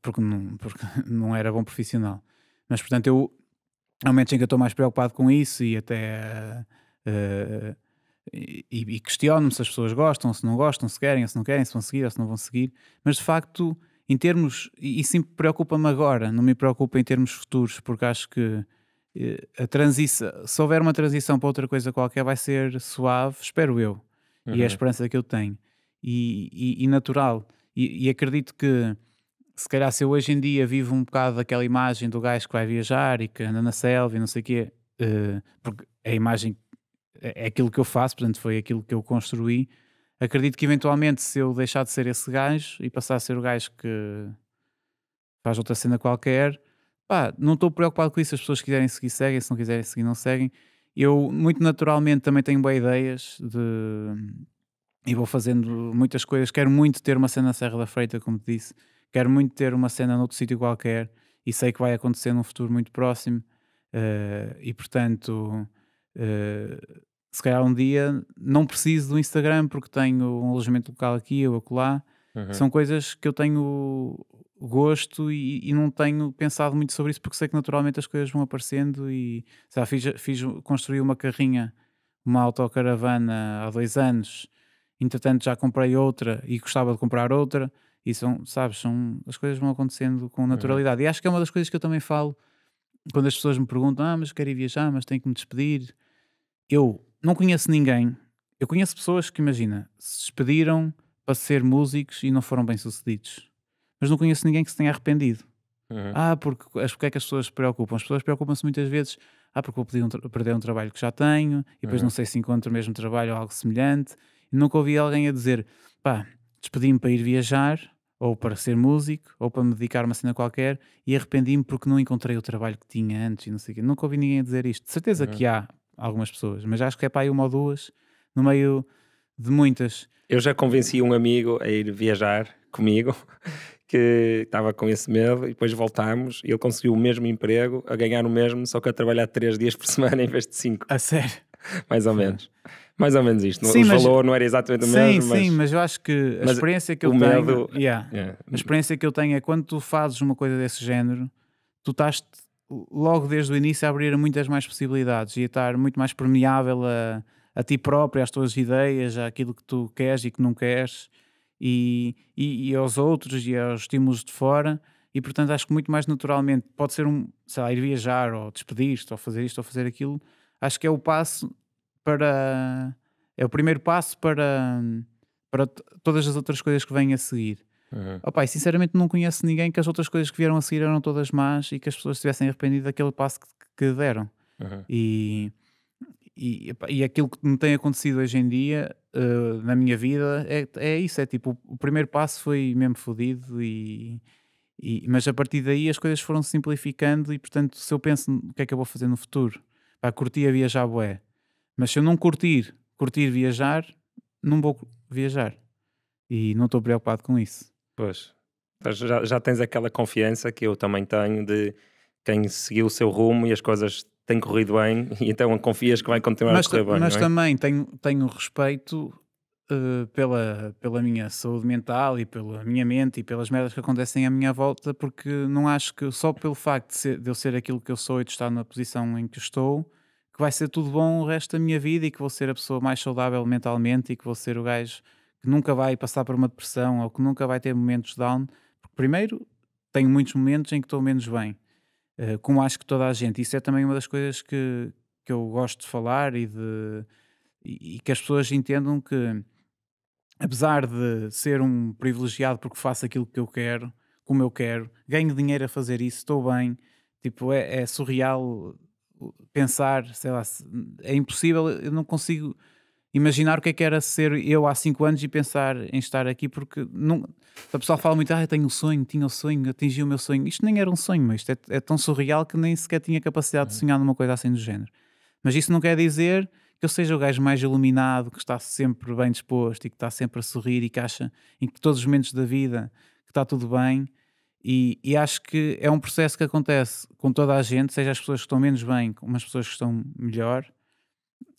porque não, porque não era bom profissional. Mas, portanto, eu, há momentos em que eu estou mais preocupado com isso e até. Uh, e, e questiono-me se as pessoas gostam, se não gostam, se querem, se não querem, se vão seguir ou se não vão seguir. Mas, de facto, em termos. E isso preocupa-me agora, não me preocupa em termos futuros, porque acho que eh, a transição, se houver uma transição para outra coisa qualquer, vai ser suave, espero eu. Uhum. E é a uhum. esperança que eu tenho. E, e, e natural. E, e, acredito que se calhar se eu hoje em dia vivo um bocado daquela imagem do gajo que vai viajar e que anda na selva e não sei o quê, uh, porque a imagem é, é aquilo que eu faço, portanto foi aquilo que eu construí, acredito que eventualmente se eu deixar de ser esse gajo e passar a ser o gajo que faz outra cena qualquer, pá, não estou preocupado com isso, as pessoas quiserem seguir, seguem, se não quiserem seguir, não seguem. Eu, muito naturalmente, também tenho boas ideias de... e vou fazendo muitas coisas. Quero muito ter uma cena na Serra da Freita, como te disse, quero muito ter uma cena noutro sítio qualquer e sei que vai acontecer num futuro muito próximo uh, e portanto uh, se calhar um dia não preciso do Instagram porque tenho um alojamento local aqui ou acolá uhum. são coisas que eu tenho gosto e, e, não tenho pensado muito sobre isso porque sei que naturalmente as coisas vão aparecendo e já fiz, fiz, construí uma carrinha uma autocaravana há dois anos entretanto já comprei outra e gostava de comprar outra e são, sabes, são, as coisas vão acontecendo com uhum. naturalidade. E acho que é uma das coisas que eu também falo quando as pessoas me perguntam: ah, mas quero ir viajar, mas tenho que me despedir. Eu não conheço ninguém. Eu conheço pessoas que, imagina, se despediram para ser músicos e não foram bem-sucedidos. Mas não conheço ninguém que se tenha arrependido. Uhum. Ah, porque, porque é que as pessoas se preocupam? As pessoas preocupam-se muitas vezes. Ah, porque vou um, perder um trabalho que já tenho e depois uhum. não sei se encontro o mesmo trabalho ou algo semelhante. E nunca ouvi alguém a dizer: pá, despedi-me para ir viajar ou para ser músico, ou para me dedicar a uma cena qualquer, e arrependi-me porque não encontrei o trabalho que tinha antes e não sei o quê. Nunca ouvi ninguém dizer isto. De certeza é. que há algumas pessoas, mas acho que é para aí uma ou duas no meio de muitas. Eu já convenci um amigo a ir viajar comigo, que estava com esse medo, e depois voltámos, e ele conseguiu o mesmo emprego, a ganhar o mesmo, só que a trabalhar três dias por semana em vez de cinco. A sério? Mais ou menos mais ou menos isto. Sim, o mas, valor não era exatamente o mesmo. Sim, mas, sim, mas eu acho que a experiência que eu medo, tenho. Yeah, yeah. A experiência que eu tenho é quando tu fazes uma coisa desse género, tu estás logo desde o início a abrir muitas mais possibilidades e a estar muito mais permeável a, a ti próprio, às tuas ideias, àquilo que tu queres e que não queres, e, e, e aos outros e aos estímulos de fora. E portanto acho que muito mais naturalmente pode ser um, sei lá, ir viajar ou despedir-te ou fazer isto ou fazer aquilo. Acho que é o passo para. É o primeiro passo para, para todas as outras coisas que vêm a seguir. Uhum. Opa, e sinceramente não conheço ninguém que as outras coisas que vieram a seguir eram todas más e que as pessoas estivessem arrependidas daquele passo que, que deram. Uhum. E, e, opa, e aquilo que me tem acontecido hoje em dia uh, na minha vida é, é isso: é tipo, o primeiro passo foi mesmo fodido, e, e, mas a partir daí as coisas foram simplificando. E portanto, se eu penso no que é que eu vou fazer no futuro, para curtir a viajar, boé mas se eu não curtir, curtir viajar, não vou viajar. E não estou preocupado com isso. Pois. Já, já tens aquela confiança que eu também tenho de quem seguiu o seu rumo e as coisas têm corrido bem, e então confias que vai continuar mas, a correr bem. Mas é? também tenho, tenho respeito uh, pela, pela minha saúde mental e pela minha mente e pelas merdas que acontecem à minha volta, porque não acho que só pelo facto de, ser, de eu ser aquilo que eu sou e de estar na posição em que estou, que vai ser tudo bom o resto da minha vida e que vou ser a pessoa mais saudável mentalmente e que vou ser o gajo que nunca vai passar por uma depressão ou que nunca vai ter momentos down. Porque, primeiro, tenho muitos momentos em que estou menos bem, eh, como acho que toda a gente. Isso é também uma das coisas que, que eu gosto de falar e, de, e, e que as pessoas entendam que, apesar de ser um privilegiado porque faço aquilo que eu quero, como eu quero, ganho dinheiro a fazer isso, estou bem. Tipo, é, é surreal pensar, sei lá, é impossível, eu não consigo imaginar o que é que era ser eu há 5 anos e pensar em estar aqui, porque não, a pessoa fala muito, ah, eu tenho um sonho, tinha um sonho, atingi o meu sonho. Isto nem era um sonho, mas isto é, é tão surreal que nem sequer tinha capacidade é. de uhum. sonhar numa coisa assim do género. Mas isso não quer dizer que eu seja o gajo mais iluminado, que está sempre bem disposto e que está sempre a sorrir e que acha em que todos os momentos da vida que está tudo bem. E, e, acho que é um processo que acontece com toda a gente, seja as pessoas que estão menos bem, como as pessoas que estão melhor,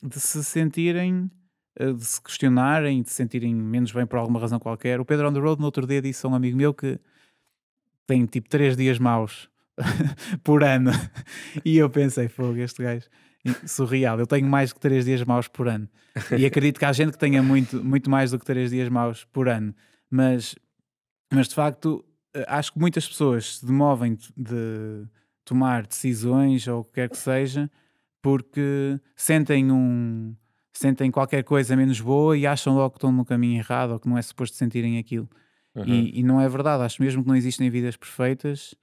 de se sentirem, eh, de se questionarem, de se sentirem menos bem por alguma razão qualquer. O Pedro on the road, no outro dia, disse a um amigo meu que tem tipo três dias maus por ano. e eu pensei, fogo, este gajo surreal. Eu tenho mais que 3 dias maus por ano. E acredito que há gente que tenha muito, muito mais do que 3 dias maus por ano. Mas, mas de facto, eh, acho que muitas pessoas se demovem de tomar decisões ou o que quer que seja porque sentem um sentem qualquer coisa menos boa e acham logo que estão no caminho errado ou que não é suposto sentirem aquilo. Uhum. E, e, não é verdade. Acho mesmo que não existem vidas perfeitas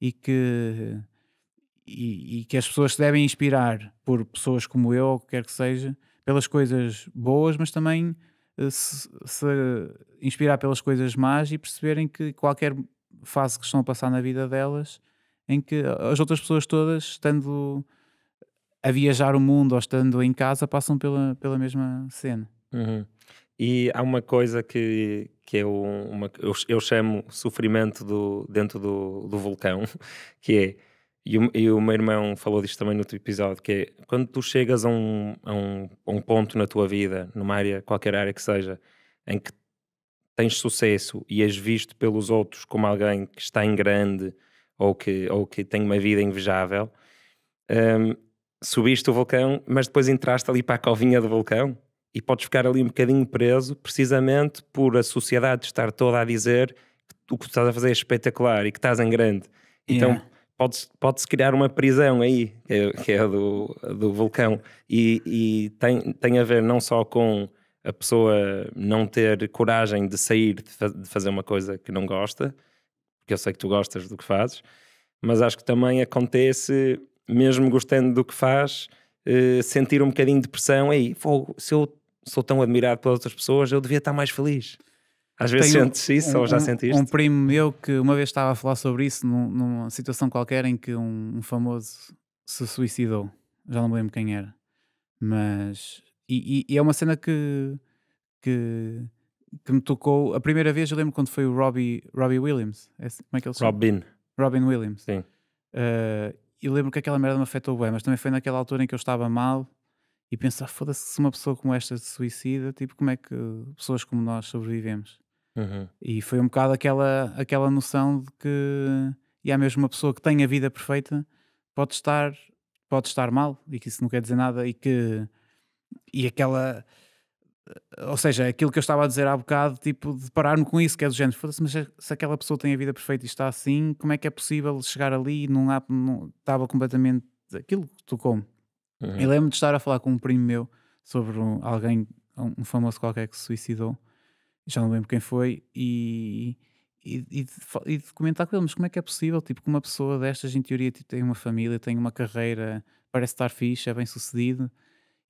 e que, e, e que as pessoas se devem inspirar por pessoas como eu, ou que quer que seja, pelas coisas boas, mas também eh, se, se inspirar pelas coisas más e perceberem que qualquer fase que estão a passar na vida delas, em que as outras pessoas todas, estando a viajar o mundo ou estando em casa, passam pela, pela mesma cena. Uhum. E há uma coisa que, que eu, é uma, eu, eu chamo sofrimento do, dentro do, do vulcão, que é, e o, e o, meu irmão falou disto também no outro episódio, que é quando tu chegas a um, a um, a um ponto na tua vida, numa área, qualquer área que seja, em que tens sucesso e és visto pelos outros como alguém que está em grande ou que, ou que tem uma vida invejável, um, subiste o vulcão, mas depois entraste ali para a covinha do vulcão e podes ficar ali um bocadinho preso, precisamente por a sociedade estar toda a dizer que o que estás a fazer é espetacular e que estás em grande. Então, yeah. Então pode-se pode criar uma prisão aí, que é, a é do, do vulcão. E, e tem, tem a ver não só com a pessoa não ter coragem de sair, de, fa de fazer uma coisa que não gosta, porque eu sei que tu gostas do que fazes, mas acho que também acontece, mesmo gostando do que faz, eh, sentir um bocadinho de pressão aí, fogo, se eu sou tão admirado pelas outras pessoas, eu devia estar mais feliz. Às vezes Tenho sentes isso um, ou já um, sentiste? Um primo meu que uma vez estava a falar sobre isso num, numa situação qualquer em que um, um famoso se suicidou. Já não me lembro quem era. Mas e, e, e é uma cena que, que, que, me tocou. A primeira vez eu lembro quando foi o Robbie, Robbie Williams. É assim, como é que ele chama? Robin. Robin Williams. Sim. Uh, e lembro que aquela merda me afetou bem, mas também foi naquela altura em que eu estava mal e pensar, foda-se, se uma pessoa como esta se suicida, tipo, como é que pessoas como nós sobrevivemos? Uhum. E foi um bocado aquela, aquela noção de que, e há mesmo uma pessoa que tem a vida perfeita, pode estar, pode estar mal, e que isso não quer dizer nada, e que e aquela. Eh, ou seja, aquilo que eu estava a dizer há bocado, tipo, de parar-me com isso, que é do género, foda-se, mas se aquela pessoa tem a vida perfeita e está assim, como é que é possível chegar ali e não, há, não estava completamente aquilo que tu como? Uhum. E lembro-me de estar a falar com um primo meu sobre um, alguém, um famoso qualquer que se suicidou, já não lembro quem foi, e, e, e, de, e de comentar com ele, mas como é que é possível, tipo, que uma pessoa destas, em teoria, tipo, tem uma família, tem uma carreira, parece estar fixe, é bem sucedido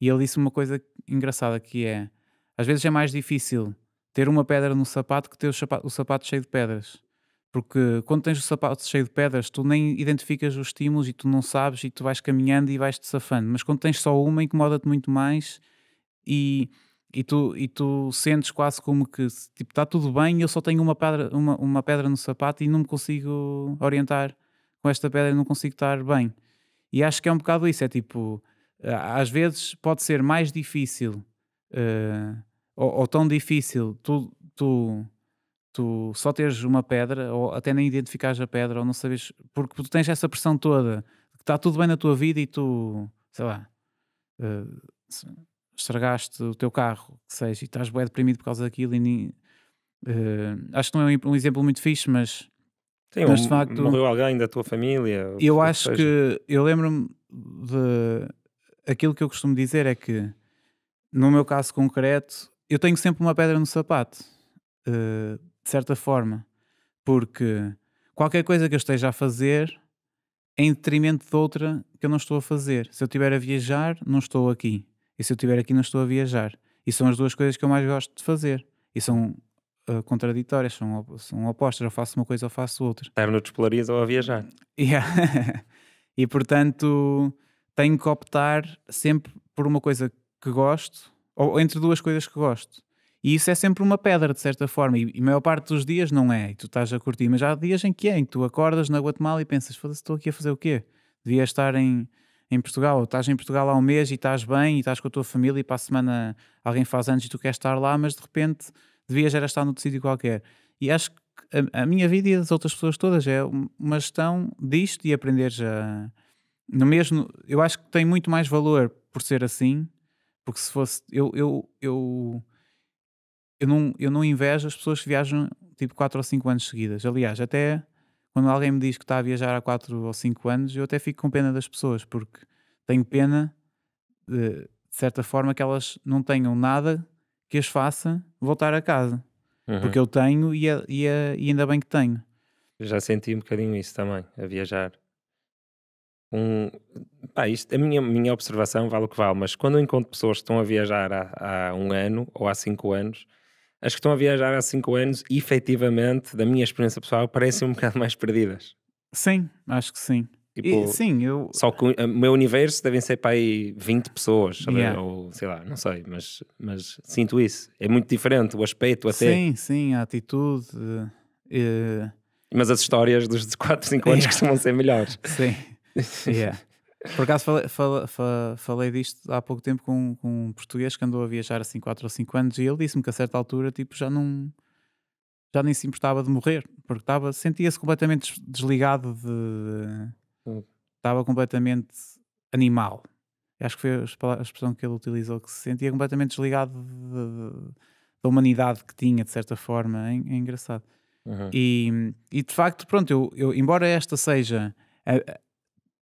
e ele disse uma coisa engraçada que é: às vezes é mais difícil ter uma pedra no sapato que ter o sapato, o sapato cheio de pedras. Porque quando tens o sapato cheio de pedras, tu nem identificas os estímulos e tu não sabes e tu vais caminhando e vais te safando. Mas quando tens só uma, incomoda-te muito mais e, e, tu, e tu sentes quase como que tipo, está tudo bem e eu só tenho uma pedra, uma, uma pedra no sapato e não me consigo orientar com esta pedra, não consigo estar bem. E acho que é um bocado isso, é tipo, eh, às vezes pode ser mais difícil uh, ou, ou, tão difícil tu, tu, tu só teres uma pedra ou até nem identificares a pedra ou não sabes, porque tu tens essa pressão toda, que está tudo bem na tua vida e tu, sei lá, uh, estragaste o teu carro, que seja, e estás bem deprimido por causa daquilo e nem, uh, acho que não é um exemplo muito fixe, mas Sim, mas de facto, morreu alguém da tua família. Eu acho que, que eu lembro-me de aquilo que eu costumo dizer é que, no meu caso concreto, eu tenho sempre uma pedra no sapato, uh, de certa forma, porque qualquer coisa que eu esteja a fazer é em detrimento de outra que eu não estou a fazer. Se eu estiver a viajar, não estou aqui. E se eu estiver aqui, não estou a viajar. E são as duas coisas que eu mais gosto de fazer. E são uh, contraditórias, são, são opostas. Eu faço uma coisa, eu faço outra. Estar no Despolarias ou a viajar. Yeah. e portanto tenho que optar sempre por uma coisa que gosto ou entre duas coisas que gosto. E isso é sempre uma pedra, de certa forma. E, e a maior parte dos dias não é. E tu estás a curtir. Mas há dias em que é, em que tu acordas na Guatemala e pensas: foda-se, estou aqui a fazer o quê? Devia estar em, em Portugal. Ou estás em Portugal há um mês e estás bem e estás com a tua família e para a semana alguém faz anos e tu queres estar lá, mas de repente devias era estar noutro sítio qualquer. E acho que a, a, minha vida e das outras pessoas todas é uma gestão disto e aprenderes a no mesmo, eu acho que tem muito mais valor por ser assim, porque se fosse, eu, eu, eu, eu, não, eu não invejo as pessoas que viajam tipo 4 ou 5 anos seguidas. Aliás, até quando alguém me diz que está a viajar há 4 ou 5 anos, eu até fico com pena das pessoas, porque tenho pena de, de certa forma que elas não tenham nada que as faça voltar a casa. Uhum. Porque eu tenho e, é, e, é, e ainda bem que tenho. Já senti um bocadinho isso também, a viajar um. Ah, isto, a minha, minha observação vale o que vale, mas quando eu encontro pessoas que estão a viajar há, há um ano ou há cinco anos, as que estão a viajar há cinco anos, efetivamente, da minha experiência pessoal, parecem um bocado mais perdidas. Sim, acho que sim. Tipo, e, sim, eu... Só que o meu universo devem ser para aí 20 pessoas, Yeah. ou sei lá, não sei, mas, mas sinto isso. É muito diferente o aspecto até. Sim, sim, a atitude. Uh... Mas as histórias dos 4, 5 anos yeah. costumam ser melhores. Sim, Yeah. Por acaso falei, falei, falei, disto há pouco tempo com, com, um português que andou a viajar assim 4 ou 5 anos e ele disse-me que a certa altura tipo, já não já nem se importava de morrer, porque estava, sentia-se completamente desligado de hum. estava completamente animal. Acho que foi a expressão que ele utilizou, que se sentia completamente desligado de, de, da humanidade que tinha, de certa forma. É, é engraçado. Uhum. E, e de facto, pronto, eu, eu embora esta seja a,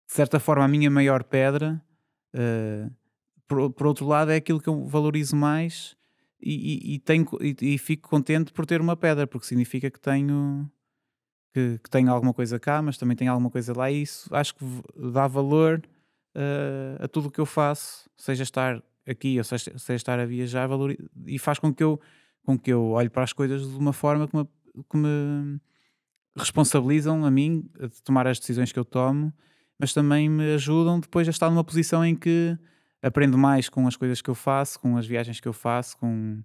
de certa forma, a minha maior pedra, uh, por, por, outro lado, é aquilo que eu valorizo mais e, e, e tenho, e, e, fico contente por ter uma pedra, porque significa que tenho. Que, que, tenho alguma coisa cá, mas também tenho alguma coisa lá, e isso acho que dá valor uh, a tudo o que eu faço, seja estar aqui ou seja, seja estar a viajar, valor e faz com que, eu, com que eu olhe para as coisas de uma forma que me, que me responsabilizam a mim eh, de tomar as decisões que eu tomo mas também me ajudam depois a estar numa posição em que aprendo mais com as coisas que eu faço, com as viagens que eu faço, com.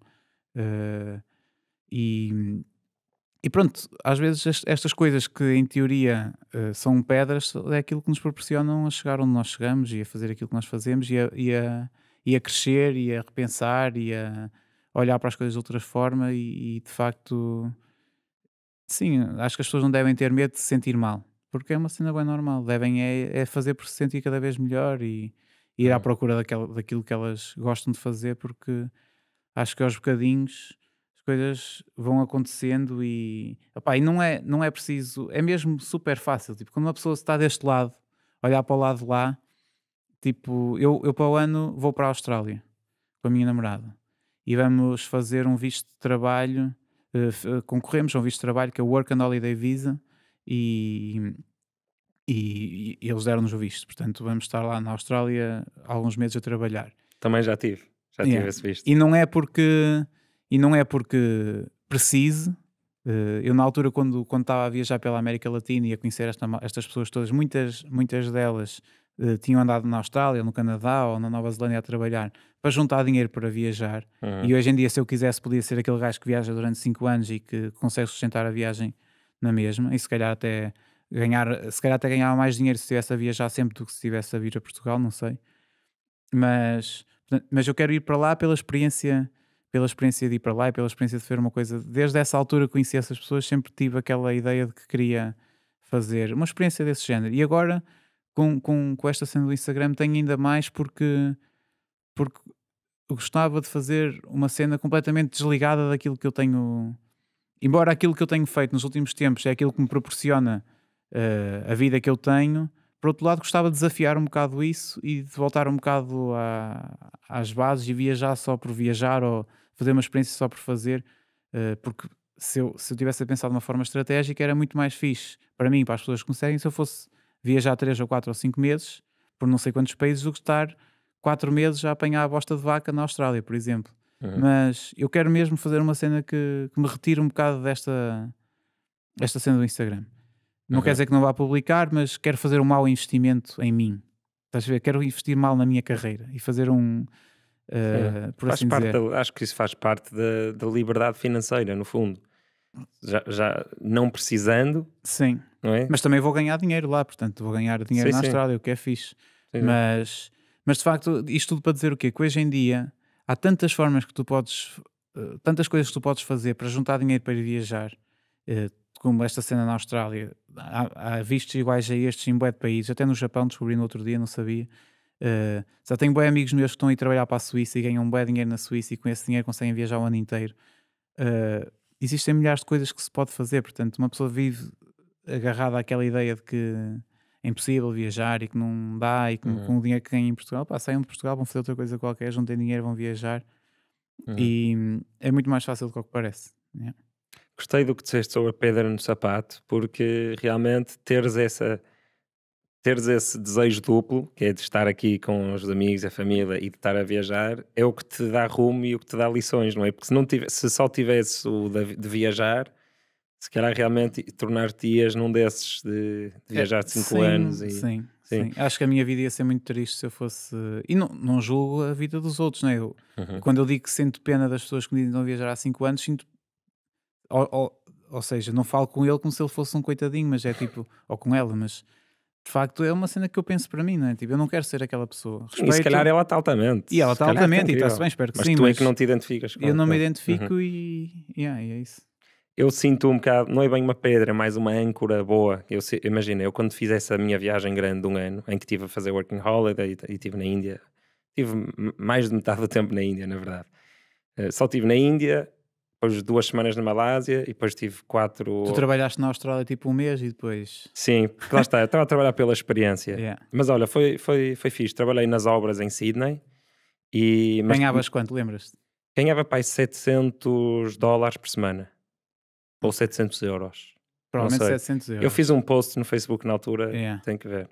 Uh, e, e pronto, às vezes estas coisas que em teoria uh, são pedras é aquilo que nos proporcionam a chegar onde nós chegamos e a fazer aquilo que nós fazemos e a, e a, e a crescer e a repensar e a olhar para as coisas de outra forma e, e de facto sim, acho que as pessoas não devem ter medo de se sentir mal porque é uma cena bem normal. Devem é, é fazer por se sentir cada vez melhor e, e ir à procura daquela, daquilo que elas gostam de fazer, porque acho que aos bocadinhos as coisas vão acontecendo e, e não, é, não é preciso, é mesmo super fácil. Tipo, quando uma pessoa está deste lado, olhar para o lado de lá, tipo, eu, eu para o ano vou para a Austrália com a minha namorada e vamos fazer um visto de trabalho. Uh, concorremos a um visto de trabalho que é o Work and Holiday Visa, e, e, e eles deram-nos o visto. Portanto, vamos estar lá na Austrália alguns meses a trabalhar. Também já tive, já tive esse visto. E não é porque, e não é porque precise. Eh, eu, na altura, quando, quando estava a viajar pela América Latina e a conhecer esta, estas pessoas todas, muitas, muitas delas Uh, tinham andado na Austrália, no Canadá ou na Nova Zelândia a trabalhar para juntar dinheiro para viajar. Uhum. E hoje em dia, se eu quisesse, podia ser aquele gajo que viaja durante 5 anos e que consegue sustentar a viagem na mesma, e se calhar até ganhar, se calhar até ganhava mais dinheiro se estivesse a viajar sempre do que se estivesse a vir a Portugal, não sei. Mas, mas eu quero ir para lá pela experiência, pela experiência de ir para lá e pela experiência de ver uma coisa. Desde essa altura conheci essas pessoas, sempre tive aquela ideia de que queria fazer uma experiência desse género. E agora, com, com, com esta cena do Instagram, tenho ainda mais porque, porque gostava de fazer uma cena completamente desligada daquilo que eu tenho embora aquilo que eu tenho feito nos últimos tempos é aquilo que me proporciona uh, a vida que eu tenho, por outro lado, gostava de desafiar um bocado isso e de voltar um bocado a, às bases e viajar só por viajar ou fazer uma experiência só por fazer, uh, porque se eu, se eu tivesse pensado de uma forma estratégica era muito mais fixe para mim, para as pessoas que me seguem, se eu fosse viajar 3 ou 4 ou 5 meses por não sei quantos países do que estar 4 meses a apanhar a bosta de vaca na Austrália, por exemplo. Uhum. Mas eu quero mesmo fazer uma cena que, que me retire um bocado desta esta cena do Instagram. Não uhum. quer dizer que não vá publicar, mas quero fazer um mau investimento em mim. Estás a ver? Quero investir mal na minha carreira e fazer um. Uh, por faz assim parte da, acho que isso faz parte da, da liberdade financeira, no fundo. Já, já, não precisando. Sim. Não é? Mas também vou ganhar dinheiro lá, portanto, vou ganhar dinheiro sim, na sim. Austrália, é o que é fixe. Sim, mas, mas de facto, isto tudo para dizer o quê? Que hoje em dia há tantas formas que tu podes, eh, tantas coisas que tu podes fazer para juntar dinheiro para viajar, eh, como esta cena na Austrália. Há, há, vistos iguais a estes em bué de países, até no Japão descobri no outro dia, não sabia. Eh, já tenho bué amigos meus que estão a ir trabalhar para a Suíça e ganham bué dinheiro na Suíça e com esse dinheiro conseguem viajar o ano inteiro. existem milhares de coisas que se pode fazer, portanto, uma pessoa vive agarrada àquela ideia de que é impossível viajar e que não dá e que uhum. com o dinheiro que ganham em Portugal, pá, saiam de Portugal, vão fazer outra coisa qualquer, não têm dinheiro, vão viajar. Uhum. E é muito mais fácil do que, que parece. Né? Gostei do que disseste sobre a pedra no sapato, porque realmente teres essa teres esse desejo duplo, que é de estar aqui com os amigos, a família e de estar a viajar, é o que te dá rumo e o que te dá lições, não é? Porque se, não tivesse, se só tivesse o de viajar, se calhar realmente tornar-te-ias num desses de, de é, viajar de 5 anos. E, sim, sim, sim, Acho que a minha vida ia ser muito triste se eu fosse. E não, não julgo a vida dos outros, né? Eu, uhum. Quando eu digo que sinto pena das pessoas que me dizem não viajar há 5 anos, sinto. Ou, ou, ou, seja, não falo com ele como se ele fosse um coitadinho, mas é tipo. ou com ela, mas. De facto, é uma cena que eu penso para mim, não é? Tipo, eu não quero ser aquela pessoa. Respeito... E se calhar ela está altamente. E ela está é altamente, é e está-se bem, espero que mas sim. Tu mas tu é que não te identificas. Com eu não me identifico uhum. e. Yeah, e é isso eu sinto um bocado, não é bem uma pedra, é mais uma âncora boa. Eu imagina, eu quando fiz essa minha viagem grande de um ano, em que estive a fazer working holiday e estive na Índia, tive mais de metade do tempo na Índia, na verdade. Eh, só estive na Índia, depois duas semanas na Malásia e depois tive quatro. Tu trabalhaste na Austrália tipo um mês e depois. Sim, lá está, eu estava a trabalhar pela experiência. Yeah. Mas olha, foi, foi, foi fixe. Trabalhei nas obras em Sydney e. Mas... Ganhavas quanto, lembras-te? Ganhava para 700 dólares por semana ou 700 euros. Provavelmente 700 euros. Eu fiz um post no Facebook na altura, yeah. tem que ver.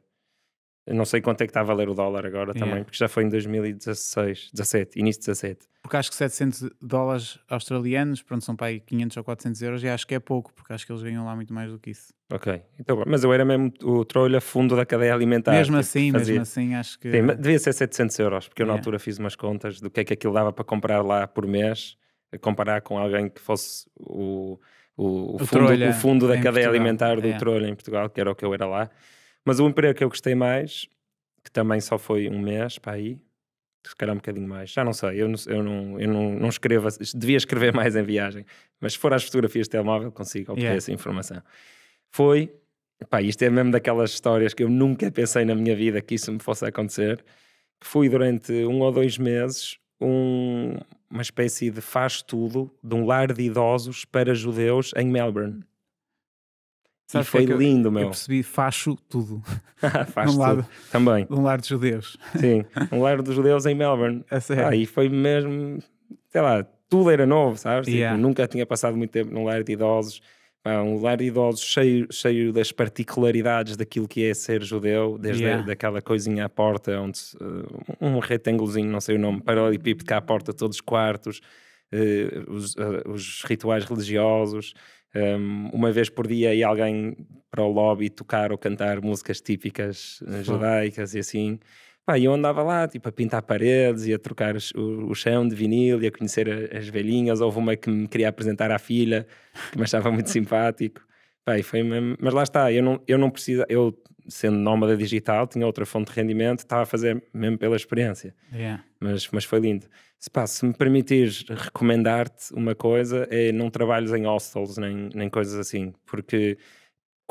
Eu não sei quanto é que está a valer o dólar agora também, yeah. porque já foi em 2016, 17, início de 17. Porque acho que 700 dólares australianos, pronto, são para aí 500 ou 400 euros, e acho que é pouco, porque acho que eles ganham lá muito mais do que isso. Ok, então, mas eu era mesmo o a fundo da cadeia alimentar. Mesmo tipo, assim, fazia. mesmo assim, acho que... Sim, devia ser 700 euros, porque eu yeah. na altura fiz umas contas do que é que aquilo dava para comprar lá por mês, comparar com alguém que fosse o o, o, o fundo, o é. fundo da é cadeia Portugal, alimentar do é. em Portugal, que era o que eu era lá. Mas o emprego que eu gostei mais, que também só foi um mês para aí, se calhar um bocadinho mais, já não sei, eu não, eu não, eu não, não escrevo, devia escrever mais em viagem, mas se for às fotografias de telemóvel consigo obter yeah. essa informação. Foi, pá, isto é mesmo daquelas histórias que eu nunca pensei na minha vida que isso me fosse acontecer, que fui durante um ou dois meses um, uma espécie de faz-tudo de um lar de idosos para judeus em Melbourne. Sabe e foi é lindo, eu, meu. Eu percebi, faço tudo. faço um lado, também. De um lar de judeus. Sim, um lar de judeus em Melbourne. É sério. Ah, e foi mesmo, sei lá, tudo era novo, sabes? Tipo, yeah. Tipo, nunca tinha passado muito tempo num lar de idosos Pá, um lar de idosos cheio, cheio das particularidades daquilo que é ser judeu, desde yeah. daquela coisinha à porta, onde uh, um retângulozinho, não sei o nome, paralelepípedo à porta, todos os quartos, uh, os, uh, os, rituais religiosos. Um, ehm, uma vez por dia ia alguém para o lobby tocar ou cantar músicas típicas judaicas e assim. Pá, e eu andava lá, tipo, a pintar paredes e a trocar o, o chão de vinil e a conhecer a, as velhinhas. Houve uma que me queria apresentar à filha, que me achava muito simpático. Pá, e foi mesmo... Mas lá está, eu não, eu não preciso... Eu, sendo nómada digital, tinha outra fonte de rendimento, estava a fazer mesmo pela experiência. Yeah. Mas, mas foi lindo. Se, pá, se me permitires recomendar-te uma coisa, é não trabalhes em hostels nem, nem coisas assim, porque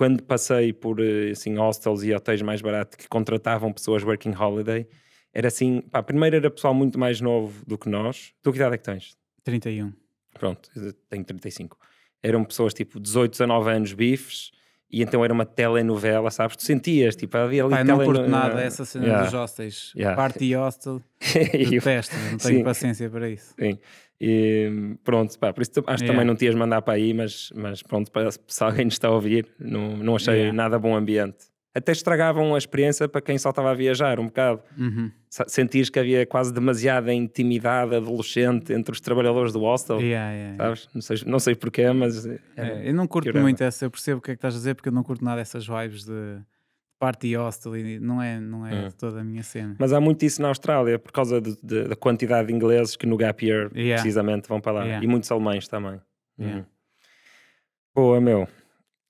quando passei por eh, assim, hostels e hotéis mais baratos que contratavam pessoas working holiday, era assim, pá, primeiro era pessoal muito mais novo do que nós. Tu que idade é que tens? 31. Pronto, tenho 35. Eram pessoas tipo 18, a 19 anos, bifes, e então era uma telenovela, sabes? Tu sentias, tipo, havia ali Pai, não curto nada essa cena yeah. dos hostels. Yeah. Party hostel, detesto, não tenho Sim. paciência para isso. Sim. E pronto, pá, por isso acho que yeah. também não tinhas ias mandar para aí, mas, mas pronto, para, se alguém nos está a ouvir, não, não achei yeah. nada bom ambiente. Até estragavam a experiência para quem só estava a viajar um bocado. Uhum. Sentias que havia quase demasiada intimidade adolescente entre os trabalhadores do hostel. Yeah, sabes? Não, sei, não sei porquê, mas. É, eu não curto muito essa, eu percebo o que é que estás a dizer, porque eu não curto nada essas vibes de party hostel e não é, não é, é, toda a minha cena. Mas há muito isso na Austrália por causa de, de, da quantidade de ingleses que no gap year yeah. precisamente vão para lá yeah. e muitos alemães também. Yeah. Uhum. Boa, meu.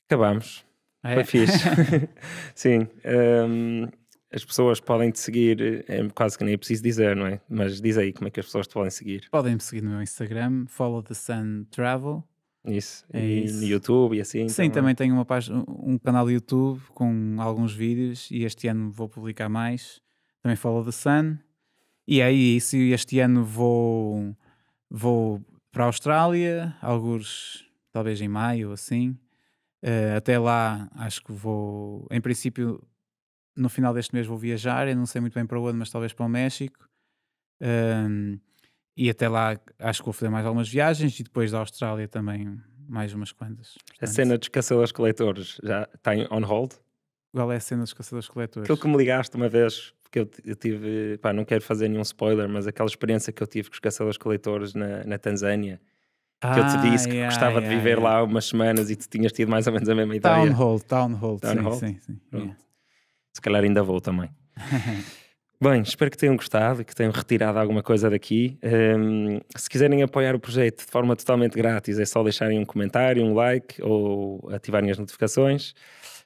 Acabamos. É. Foi fixe. Sim. Um, ehm, as pessoas podem te seguir, é quase que nem é preciso dizer, não é? Mas diz aí como é que as pessoas te podem seguir. Podem me seguir no meu Instagram, follow the sun travel isso. É e isso. no YouTube e assim. Sim, também, então também tenho uma página, um canal do YouTube com alguns vídeos e este ano vou publicar mais. Também falo da Sun. E é isso. Este ano vou, vou para a Austrália, alguns talvez em maio assim. Uh, até lá acho que vou. Em princípio, no final deste mês vou viajar. Eu não sei muito bem para onde, mas talvez para o México e até lá acho que vou fazer mais algumas viagens e depois da Austrália também mais umas quantas. Portanto, a cena dos caçadores-coletores já está on hold? Qual é a cena dos caçadores-coletores? Aquilo que me ligaste uma vez, porque eu, tive, pá, não quero fazer nenhum spoiler, mas aquela experiência que eu tive com os caçadores-coletores na, na Tanzânia, ah, que eu te ah, disse que gostava yeah, de viver yeah. lá umas semanas e tu tinhas tido mais ou menos a mesma tá ideia. Town hold town tá hold town tá sim, hall? sim, sim, sim. Se calhar ainda vou também. Bem, espero que tenham gostado, e que tenham retirado alguma coisa daqui. Um, se quiserem apoiar o projeto de forma totalmente grátis, é só deixarem um comentário, um like ou ativarem as notificações.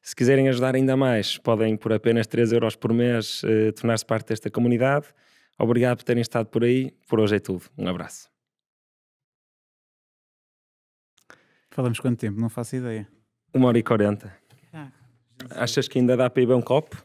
Se quiserem ajudar ainda mais, podem, por apenas 3 euros por mês, eh, tornar-se parte desta comunidade. Obrigado por terem estado por aí. Por hoje é tudo. Um abraço. Falamos quanto tempo? Não faço ideia. Uma hora e quarenta. Ah, Achas que ainda dá para ir bem um copo?